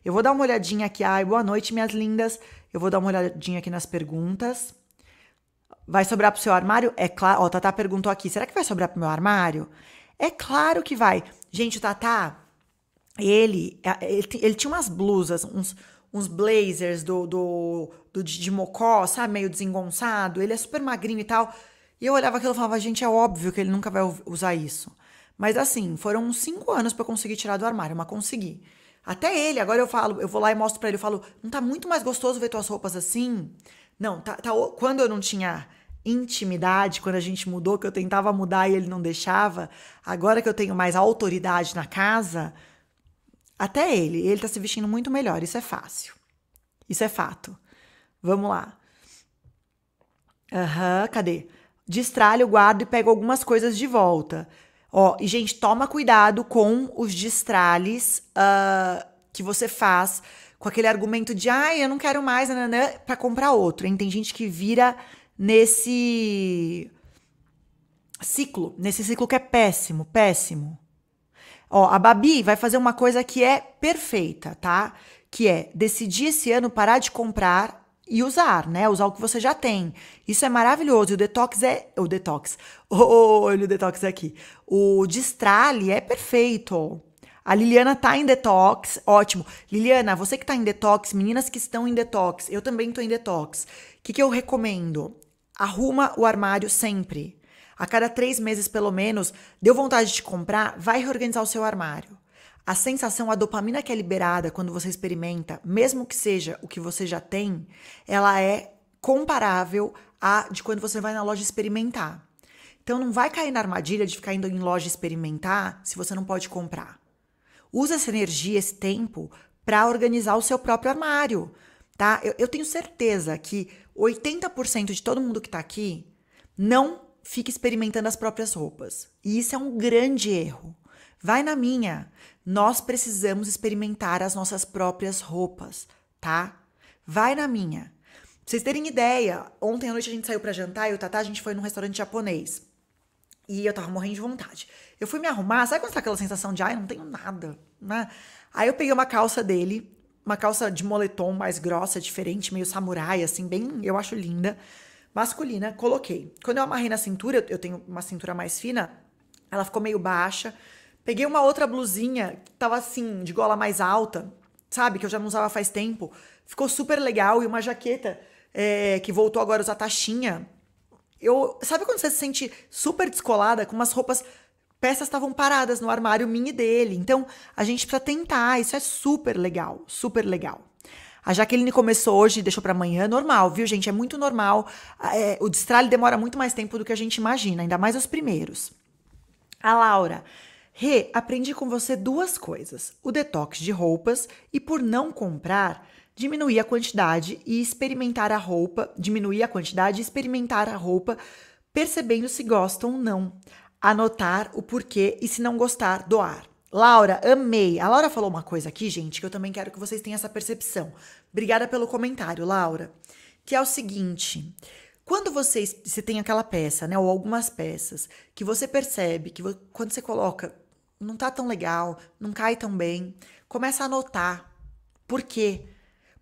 Eu vou dar uma olhadinha aqui. Ai, boa noite, minhas lindas. Eu vou dar uma olhadinha aqui nas perguntas. Vai sobrar pro seu armário? É claro. Ó, Tatá perguntou aqui: será que vai sobrar pro meu armário? É claro que vai. Gente, o Tatá ele, ele, ele tinha umas blusas, uns, uns blazers do, do, do de, mocó, sabe? Meio desengonçado. Ele é super magrinho e tal. E eu olhava aquilo e falava, gente, é óbvio que ele nunca vai usar isso. Mas assim, foram uns cinco anos para eu conseguir tirar do armário, mas consegui. Até ele, agora eu falo, eu vou lá e mostro para ele, eu falo, não tá muito mais gostoso ver tuas roupas assim? Não, tá, tá, quando eu não tinha intimidade, quando a gente mudou, que eu tentava mudar e ele não deixava, agora que eu tenho mais autoridade na casa, até ele, ele tá se vestindo muito melhor, isso é fácil. Isso é fato. Vamos lá. Aham, uhum, cadê? Destralho, guardo e pego algumas coisas de volta. Ó, e gente, toma cuidado com os destralhes uh, ah, que você faz com aquele argumento de ai, eu não quero mais, nananã, pra comprar outro. Hein? Tem gente que vira nesse ciclo, nesse ciclo que é péssimo, péssimo. Ó, a Babi vai fazer uma coisa que é perfeita, tá? Que é decidir esse ano parar de comprar e usar, né? Usar o que você já tem. Isso é maravilhoso. E o detox é. O detox. *laughs* Olha o detox aqui. O destrale é perfeito. A Liliana tá em detox, ótimo. Liliana, você que tá em detox, meninas que estão em detox, eu também tô em detox. O que, que eu recomendo? Arruma o armário sempre a cada três meses pelo menos, deu vontade de comprar, vai reorganizar o seu armário. A sensação, a dopamina que é liberada quando você experimenta, mesmo que seja o que você já tem, ela é comparável à de quando você vai na loja experimentar. Então não vai cair na armadilha de ficar indo em loja experimentar se você não pode comprar. Usa essa energia, esse tempo, para organizar o seu próprio armário, tá? Eu, eu tenho certeza que 80% de todo mundo que está aqui não fica experimentando as próprias roupas. E isso é um grande erro. Vai na minha. Nós precisamos experimentar as nossas próprias roupas, tá? Vai na minha. Pra vocês terem ideia, ontem à noite a gente saiu para jantar e o Tatá, a gente foi num restaurante japonês. E eu tava morrendo de vontade. Eu fui me arrumar, sabe quando tá aquela sensação de, ai, não tenho nada, né? Aí eu peguei uma calça dele, uma calça de moletom mais grossa, diferente, meio samurai, assim, bem, eu acho linda masculina, coloquei. Quando eu amarrei na cintura, eu tenho uma cintura mais fina, ela ficou meio baixa. Peguei uma outra blusinha que tava assim, de gola mais alta, sabe? Que eu já não usava faz tempo. Ficou super legal. E uma jaqueta é, que voltou agora a usar taxinha. Eu, sabe quando você se sente super descolada com umas roupas peças estavam paradas no armário mini dele. Então, a gente precisa tentar, isso é super legal, super legal. A Jaqueline começou hoje e deixou para amanhã, normal, viu, gente? É muito normal. Ah, é, o destralhe demora muito mais tempo do que a gente imagina, ainda mais os primeiros. A Laura. Rê, aprendi com você duas coisas: o detox de roupas e por não comprar, diminuir a quantidade e experimentar a roupa, diminuir a quantidade e experimentar a roupa, percebendo se gostam ou não, anotar o porquê e se não gostar, doar. Laura, amei. A Laura falou uma coisa aqui, gente, que eu também quero que vocês tenham essa percepção. Obrigada pelo comentário, Laura. Que é o seguinte: quando vocês, você tem aquela peça, né, ou algumas peças, que você percebe que quando você coloca, não tá tão legal, não cai tão bem, começa a notar. Por quê?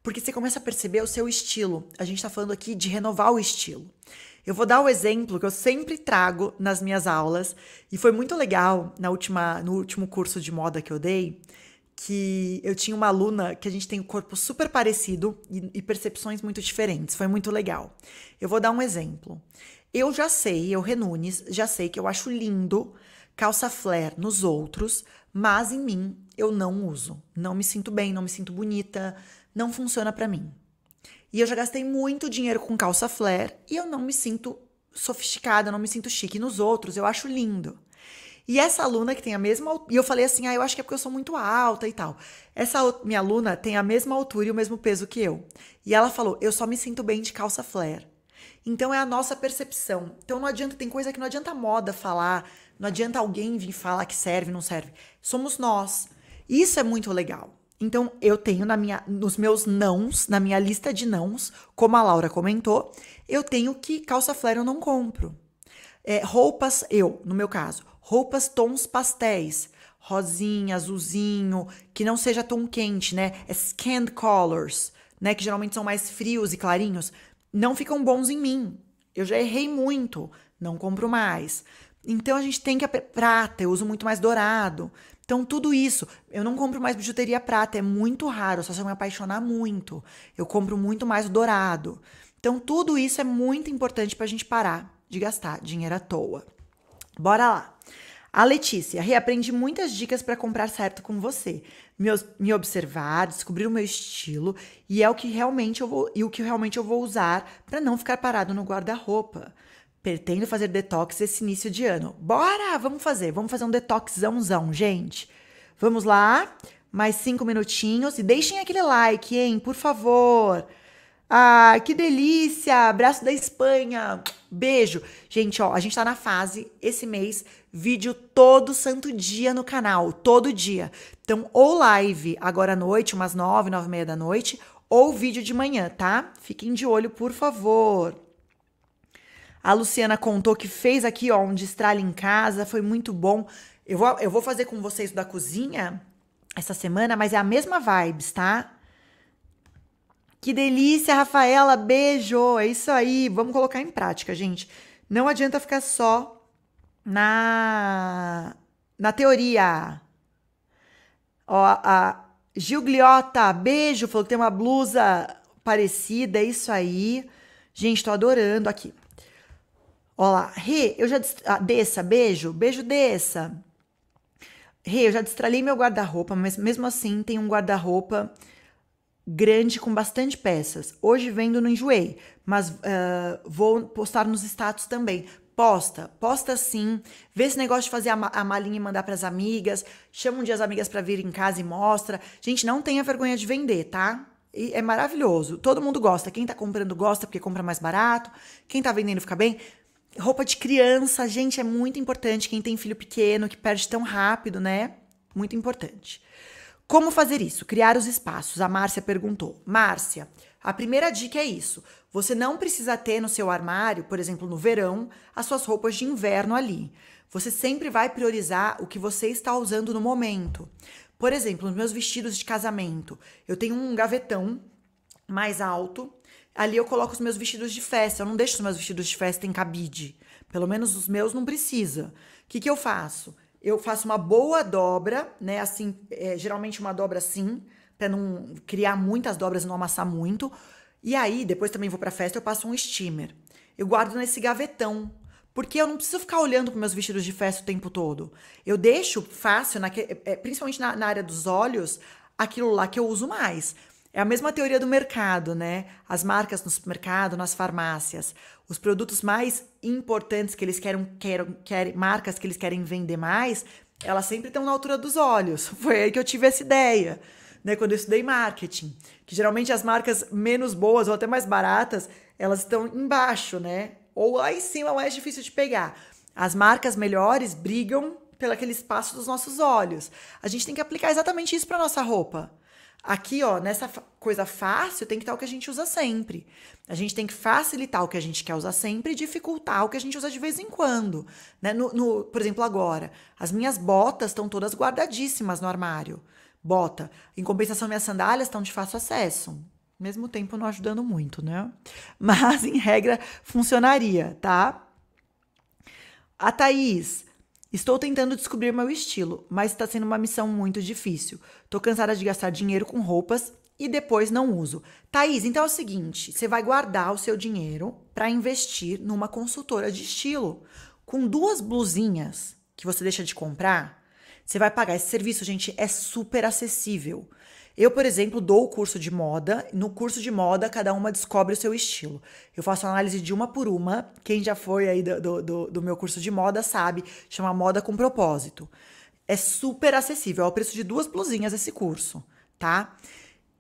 Porque você começa a perceber o seu estilo. A gente tá falando aqui de renovar o estilo. Eu vou dar o exemplo que eu sempre trago nas minhas aulas e foi muito legal na última, no último curso de moda que eu dei, que eu tinha uma aluna que a gente tem um corpo super parecido e, e percepções muito diferentes. Foi muito legal. Eu vou dar um exemplo. Eu já sei, eu Renunes, já sei que eu acho lindo calça flare nos outros, mas em mim eu não uso. Não me sinto bem, não me sinto bonita, não funciona para mim. E eu já gastei muito dinheiro com calça flare e eu não me sinto sofisticada, não me sinto chique nos outros, eu acho lindo. E essa aluna que tem a mesma. E eu falei assim, ah, eu acho que é porque eu sou muito alta e tal. Essa minha aluna tem a mesma altura e o mesmo peso que eu. E ela falou, eu só me sinto bem de calça flare. Então é a nossa percepção. Então não adianta, tem coisa que não adianta moda falar, não adianta alguém vir falar que serve, não serve. Somos nós. Isso é muito legal. Então eu tenho na minha, nos meus nãos, na minha lista de nãos, como a Laura comentou, eu tenho que calça flare eu não compro. É, roupas, eu, no meu caso, roupas tons pastéis, rosinha, azulzinho, que não seja tom quente, né? É scanned colors, né? Que geralmente são mais frios e clarinhos, não ficam bons em mim. Eu já errei muito, não compro mais. Então a gente tem que prata, eu uso muito mais dourado. Então, tudo isso. Eu não compro mais bijuteria prata, é muito raro, só se eu me apaixonar muito. Eu compro muito mais o dourado. Então, tudo isso é muito importante para a gente parar de gastar dinheiro à toa. Bora lá! A Letícia, reaprendi muitas dicas para comprar certo com você. Me, me, observar, descobrir o meu estilo e é o que realmente eu vou e o que realmente eu vou usar para não ficar parado no guarda-roupa. Pretendo fazer detox esse início de ano. Bora! Vamos fazer. Vamos fazer um detoxãozão, gente. Vamos lá. Mais cinco minutinhos. E deixem aquele like, hein? Por favor. Ah, que delícia! Abraço da Espanha. Beijo. Gente, ó, a gente tá na fase esse mês vídeo todo santo dia no canal, todo dia. Então, ou live agora à noite, umas nove, nove e meia da noite, ou vídeo de manhã, tá? Fiquem de olho, por favor. A Luciana contou que fez aqui, ó, um destralho em casa, foi muito bom. Eu vou, eu vou fazer com vocês da cozinha essa semana, mas é a mesma vibes, tá? Que delícia, Rafaela, beijo. É isso aí, vamos colocar em prática, gente. Não adianta ficar só na na teoria. Ó, a Gil Gliota, beijo, falou que tem uma blusa parecida, é isso aí. Gente, tô adorando aqui. Olá, lá, Rê, eu já. Ah, desça, beijo, beijo, desça. Rê, eu já destralhei meu guarda-roupa, mas mesmo assim tem um guarda-roupa grande com bastante peças. Hoje vendo no enjoei, mas uh, vou postar nos status também. Posta, posta sim. Vê esse negócio de fazer a, ma a malinha e mandar para as amigas. Chama um dia as amigas para vir em casa e mostra. Gente, não tenha vergonha de vender, tá? E é maravilhoso. Todo mundo gosta. Quem tá comprando gosta porque compra mais barato. Quem tá vendendo fica bem. Roupa de criança, gente, é muito importante. Quem tem filho pequeno, que perde tão rápido, né? Muito importante. Como fazer isso? Criar os espaços. A Márcia perguntou. Márcia, a primeira dica é isso. Você não precisa ter no seu armário, por exemplo, no verão, as suas roupas de inverno ali. Você sempre vai priorizar o que você está usando no momento. Por exemplo, nos meus vestidos de casamento, eu tenho um gavetão mais alto ali eu coloco os meus vestidos de festa. Eu não deixo os meus vestidos de festa em cabide. Pelo menos os meus não precisa. O que, que eu faço? Eu faço uma boa dobra, né? Assim, é, geralmente uma dobra assim, para não criar muitas dobras e não amassar muito. E aí, depois também vou pra festa, eu passo um steamer. Eu guardo nesse gavetão. Porque eu não preciso ficar olhando para meus vestidos de festa o tempo todo. Eu deixo fácil, naque, é, principalmente na, na área dos olhos, aquilo lá que eu uso mais. É a mesma teoria do mercado, né? As marcas no supermercado, nas farmácias. Os produtos mais importantes que eles querem, querem, querem marcas que eles querem vender mais, elas sempre estão na altura dos olhos. *laughs* Foi aí que eu tive essa ideia, né? Quando eu estudei marketing. Que geralmente as marcas menos boas ou até mais baratas, elas estão embaixo, né? Ou lá em cima, mais difícil de pegar. As marcas melhores brigam pelo aquele espaço dos nossos olhos. A gente tem que aplicar exatamente isso para nossa roupa. Aqui, ó, nessa coisa fácil tem que estar o que a gente usa sempre. A gente tem que facilitar o que a gente quer usar sempre e dificultar o que a gente usa de vez em quando. Né? No, no por exemplo, agora, as minhas botas estão todas guardadíssimas no armário. Bota. Em compensação, minhas sandálias estão de fácil acesso. Mesmo tempo não ajudando muito, né? Mas, em regra, funcionaria, tá? A Thaís, Estou tentando descobrir meu estilo, mas está sendo uma missão muito difícil. Tô cansada de gastar dinheiro com roupas e depois não uso. Thaís, então é o seguinte: você vai guardar o seu dinheiro para investir numa consultora de estilo. Com duas blusinhas que você deixa de comprar, você vai pagar esse serviço, gente, é super acessível. Eu, por exemplo, dou o curso de moda. No curso de moda, cada uma descobre o seu estilo. Eu faço análise de uma por uma. Quem já foi aí do, do, do meu curso de moda sabe, chama Moda com Propósito. É super acessível, é o preço de duas blusinhas esse curso, tá?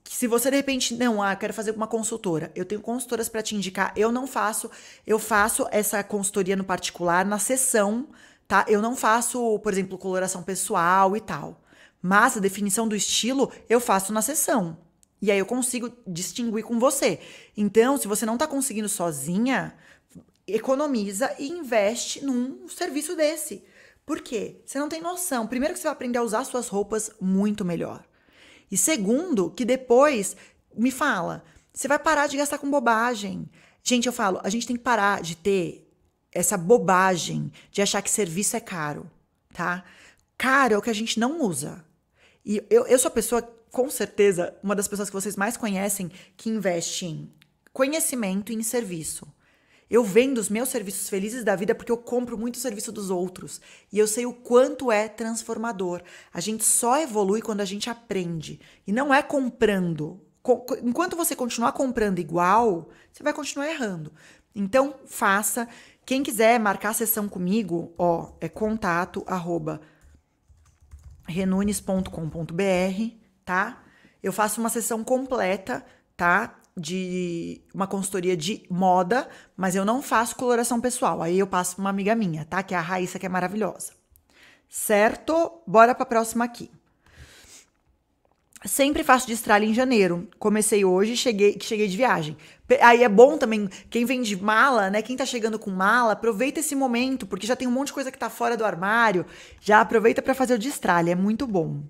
se você de repente não, ah, quero fazer uma consultora, eu tenho consultoras para te indicar. Eu não faço, eu faço essa consultoria no particular na sessão, tá? Eu não faço, por exemplo, coloração pessoal e tal. Mas a definição do estilo eu faço na sessão. E aí eu consigo distinguir com você. Então, se você não está conseguindo sozinha, economiza e investe num serviço desse. Por quê? Você não tem noção. Primeiro que você vai aprender a usar suas roupas muito melhor. E segundo, que depois me fala, você vai parar de gastar com bobagem. Gente, eu falo, a gente tem que parar de ter essa bobagem de achar que serviço é caro, tá? Caro é o que a gente não usa. E eu, eu sou a pessoa, com certeza, uma das pessoas que vocês mais conhecem que investe em conhecimento e em serviço. Eu vendo os meus serviços felizes da vida porque eu compro muito serviço dos outros. E eu sei o quanto é transformador. A gente só evolui quando a gente aprende. E não é comprando. Enquanto você continuar comprando igual, você vai continuar errando. Então, faça. Quem quiser marcar a sessão comigo, ó, é contato arroba renunes.com.br, tá? Eu faço uma sessão completa, tá? De uma consultoria de moda, mas eu não faço coloração pessoal. Aí eu passo pra uma amiga minha, tá? Que é a Raíssa, que é maravilhosa. Certo? Bora para a próxima aqui. Sempre faço de estralha em janeiro. Comecei hoje, cheguei, cheguei de viagem. Aí é bom também, quem vende mala, né? Quem tá chegando com mala, aproveita esse momento, porque já tem um monte de coisa que tá fora do armário. Já aproveita para fazer o de estralha, é muito bom.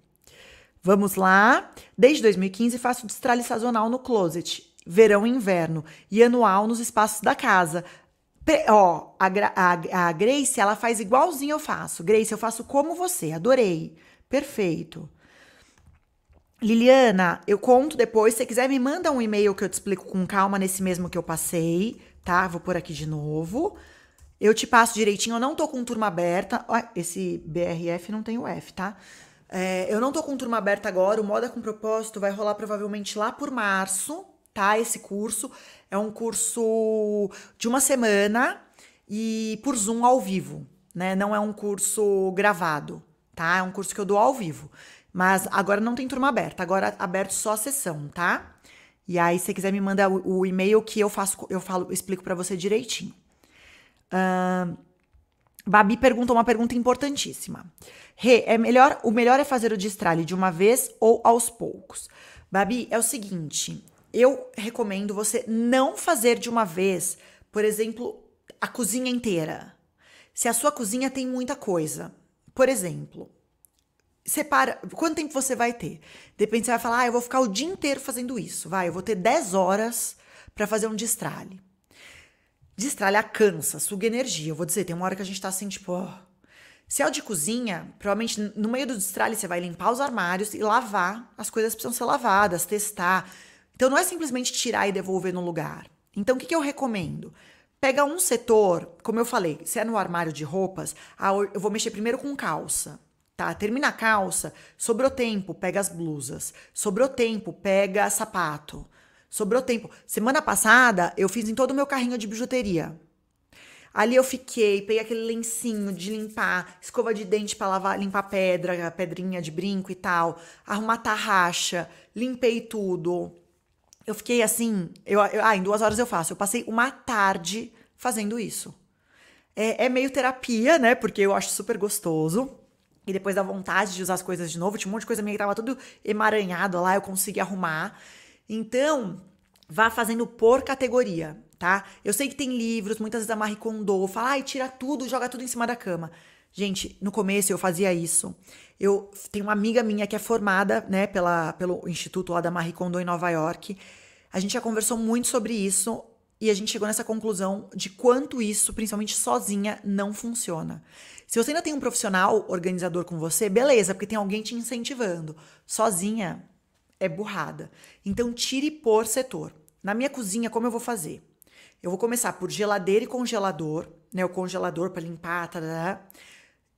Vamos lá. Desde 2015 faço destralhe sazonal no closet, verão e inverno, e anual nos espaços da casa. Pre ó, a, a, a Grace, ela faz igualzinho eu faço. Grace, eu faço como você, adorei. Perfeito. Liliana, eu conto depois. Se quiser, me manda um e-mail que eu te explico com calma nesse mesmo que eu passei, tá? Vou por aqui de novo. Eu te passo direitinho. Eu não tô com turma aberta. esse BRF não tem o F, tá? É, eu não tô com turma aberta agora. O Moda com Propósito vai rolar provavelmente lá por março, tá? Esse curso é um curso de uma semana e por Zoom ao vivo, né? Não é um curso gravado, tá? É um curso que eu dou ao vivo. Mas agora não tem turma aberta, agora aberto só a sessão, tá? E aí, se você quiser me mandar o, o e-mail que eu faço, eu falo, eu explico para você direitinho. Uh, Babi pergunta uma pergunta importantíssima. Rê, é melhor, o melhor é fazer o destralhe de uma vez ou aos poucos? Babi, é o seguinte, eu recomendo você não fazer de uma vez, por exemplo, a cozinha inteira. Se a sua cozinha tem muita coisa. Por exemplo, separa. Quanto tempo você vai ter? Depende, você vai falar, ah, eu vou ficar o dia inteiro fazendo isso. Vai, eu vou ter 10 horas para fazer um destralhe. Destralhar cansa, suga energia. Eu vou dizer, tem uma hora que a gente tá assim, tipo, ó. Se é o de cozinha, provavelmente no meio do destralhe você vai limpar os armários e lavar. As coisas precisam ser lavadas, testar. Então não é simplesmente tirar e devolver no lugar. Então o que, que eu recomendo? Pega um setor, como eu falei, se é no armário de roupas, ah, eu vou mexer primeiro com calça tá? Termina a calça, sobrou tempo, pega as blusas. Sobrou tempo, pega sapato. Sobrou tempo. Semana passada eu fiz em todo o meu carrinho de bijuteria. Ali eu fiquei, peguei aquele lencinho de limpar, escova de dente para lavar, limpar pedra, pedrinha de brinco e tal, arrumar tarraxa, limpei tudo. Eu fiquei assim, eu, eu, ah, em duas horas eu faço. Eu passei uma tarde fazendo isso. É, é meio terapia, né? Porque eu acho super gostoso. E depois da vontade de usar as coisas de novo, tinha um monte de coisa minha que tava tudo emaranhado lá, eu consegui arrumar. Então, vá fazendo por categoria, tá? Eu sei que tem livros, muitas vezes a Marie Kondo fala, ai, tira tudo, joga tudo em cima da cama. Gente, no começo eu fazia isso. Eu tenho uma amiga minha que é formada, né, pela, pelo Instituto lá da Marie Kondo em Nova York. A gente já conversou muito sobre isso e a gente chegou nessa conclusão de quanto isso, principalmente sozinha, não funciona. Se você ainda tem um profissional organizador com você, beleza, porque tem alguém te incentivando. Sozinha é burrada. Então tire por setor. Na minha cozinha, como eu vou fazer? Eu vou começar por geladeira e congelador, né? O congelador para limpar, tá? tá, tá.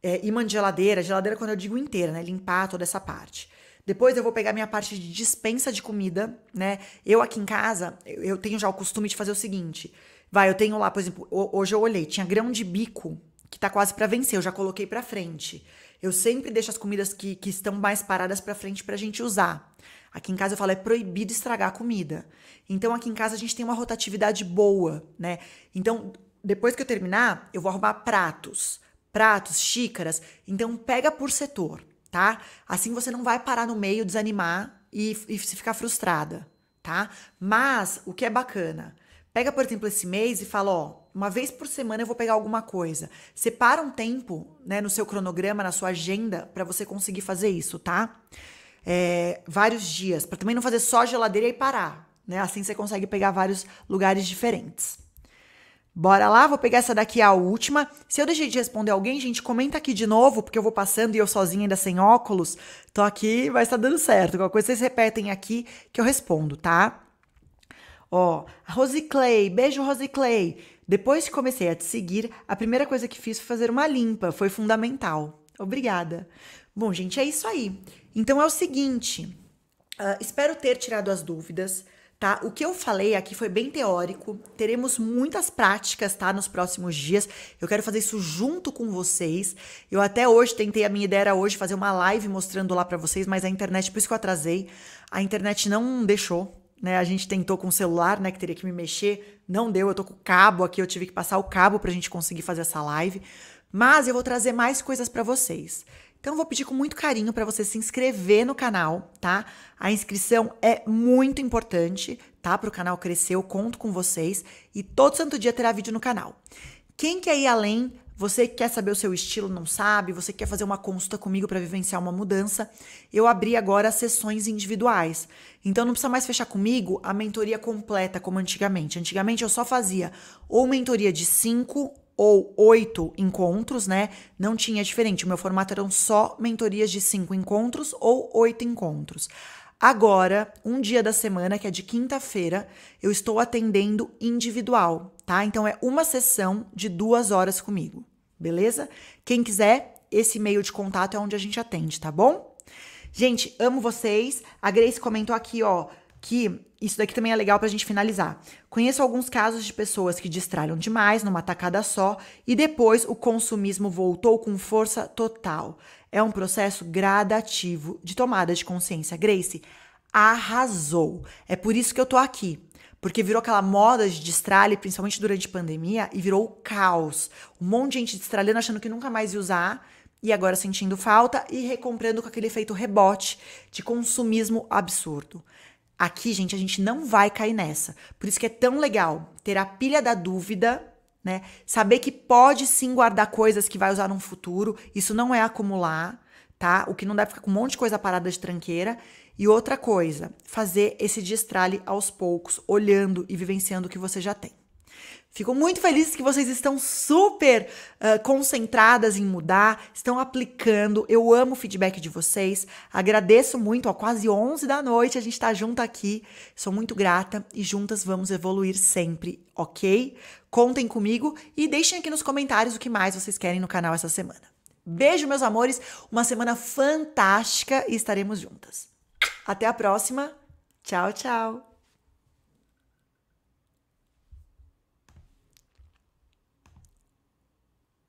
É, imã de geladeira, geladeira quando eu digo inteira, né? Limpar toda essa parte. Depois eu vou pegar minha parte de dispensa de comida, né? Eu aqui em casa, eu tenho já o costume de fazer o seguinte. Vai, eu tenho lá, por exemplo, hoje eu olhei, tinha grão de bico que tá quase para vencer, eu já coloquei para frente. Eu sempre deixo as comidas que, que estão mais paradas para frente pra gente usar. Aqui em casa eu falo, é proibido estragar a comida. Então aqui em casa a gente tem uma rotatividade boa, né? Então, depois que eu terminar, eu vou arrumar pratos, pratos, xícaras. Então pega por setor, tá? Assim você não vai parar no meio, desanimar e, e se ficar frustrada, tá? Mas o que é bacana, pega por exemplo esse mês e fala, ó, uma vez por semana eu vou pegar alguma coisa. Separa um tempo, né, no seu cronograma, na sua agenda, para você conseguir fazer isso, tá? É, vários dias, para também não fazer só geladeira e parar, né? Assim você consegue pegar vários lugares diferentes. Bora lá, vou pegar essa daqui a última. Se eu deixei de responder alguém, gente, comenta aqui de novo, porque eu vou passando e eu sozinha ainda sem óculos, tô aqui, vai estar dando certo. Qualquer coisa vocês repetem aqui que eu respondo, tá? Ó, Rosiclay, beijo Rosiclay. Depois que comecei a te seguir, a primeira coisa que fiz foi fazer uma limpa, foi fundamental. Obrigada. Bom, gente, é isso aí. Então é o seguinte, uh, espero ter tirado as dúvidas tá? O que eu falei aqui foi bem teórico. Teremos muitas práticas, tá? Nos próximos dias. Eu quero fazer isso junto com vocês. Eu até hoje tentei, a minha ideia era hoje fazer uma live mostrando lá para vocês, mas a internet, por isso que eu atrasei, a internet não deixou, né? A gente tentou com o celular, né, que teria que me mexer, não deu, eu tô com o cabo aqui, eu tive que passar o cabo pra gente conseguir fazer essa live, mas eu vou trazer mais coisas para vocês. Então eu vou pedir com muito carinho para você se inscrever no canal, tá? A inscrição é muito importante, tá? Para o canal crescer, eu conto com vocês e todo santo dia terá vídeo no canal. Quem quer ir além você quer saber o seu estilo, não sabe? Você quer fazer uma consulta comigo para vivenciar uma mudança? Eu abri agora sessões individuais. Então não precisa mais fechar comigo a mentoria completa como antigamente. Antigamente eu só fazia ou mentoria de cinco ou oito encontros, né? Não tinha diferente. O meu formato eram só mentorias de cinco encontros ou oito encontros. Agora, um dia da semana, que é de quinta-feira, eu estou atendendo individual, tá? Então é uma sessão de duas horas comigo, beleza? Quem quiser, esse e-mail de contato é onde a gente atende, tá bom? Gente, amo vocês. A Grace comentou aqui, ó, que isso daqui também é legal pra gente finalizar. Conheço alguns casos de pessoas que distralham demais numa tacada só e depois o consumismo voltou com força total. É um processo gradativo de tomada de consciência. Grace arrasou. É por isso que eu tô aqui. Porque virou aquela moda de destralhe, principalmente durante a pandemia, e virou caos. Um monte de gente destralhando, achando que nunca mais ia usar, e agora sentindo falta e recomprando com aquele efeito rebote de consumismo absurdo. Aqui, gente, a gente não vai cair nessa. Por isso que é tão legal ter a pilha da dúvida né? Saber que pode sim guardar coisas que vai usar no futuro, isso não é acumular, tá? O que não deve é ficar com um monte de coisa parada de tranqueira. E outra coisa, fazer esse destralhe aos poucos, olhando e vivenciando o que você já tem. Fico muito feliz que vocês estão super uh, concentradas em mudar, estão aplicando. Eu amo o feedback de vocês. Agradeço muito, ó, quase 11 da noite a gente está junto aqui. Sou muito grata e juntas vamos evoluir sempre, ok? Contem comigo e deixem aqui nos comentários o que mais vocês querem no canal essa semana. Beijo, meus amores, uma semana fantástica e estaremos juntas. Até a próxima. Tchau, tchau.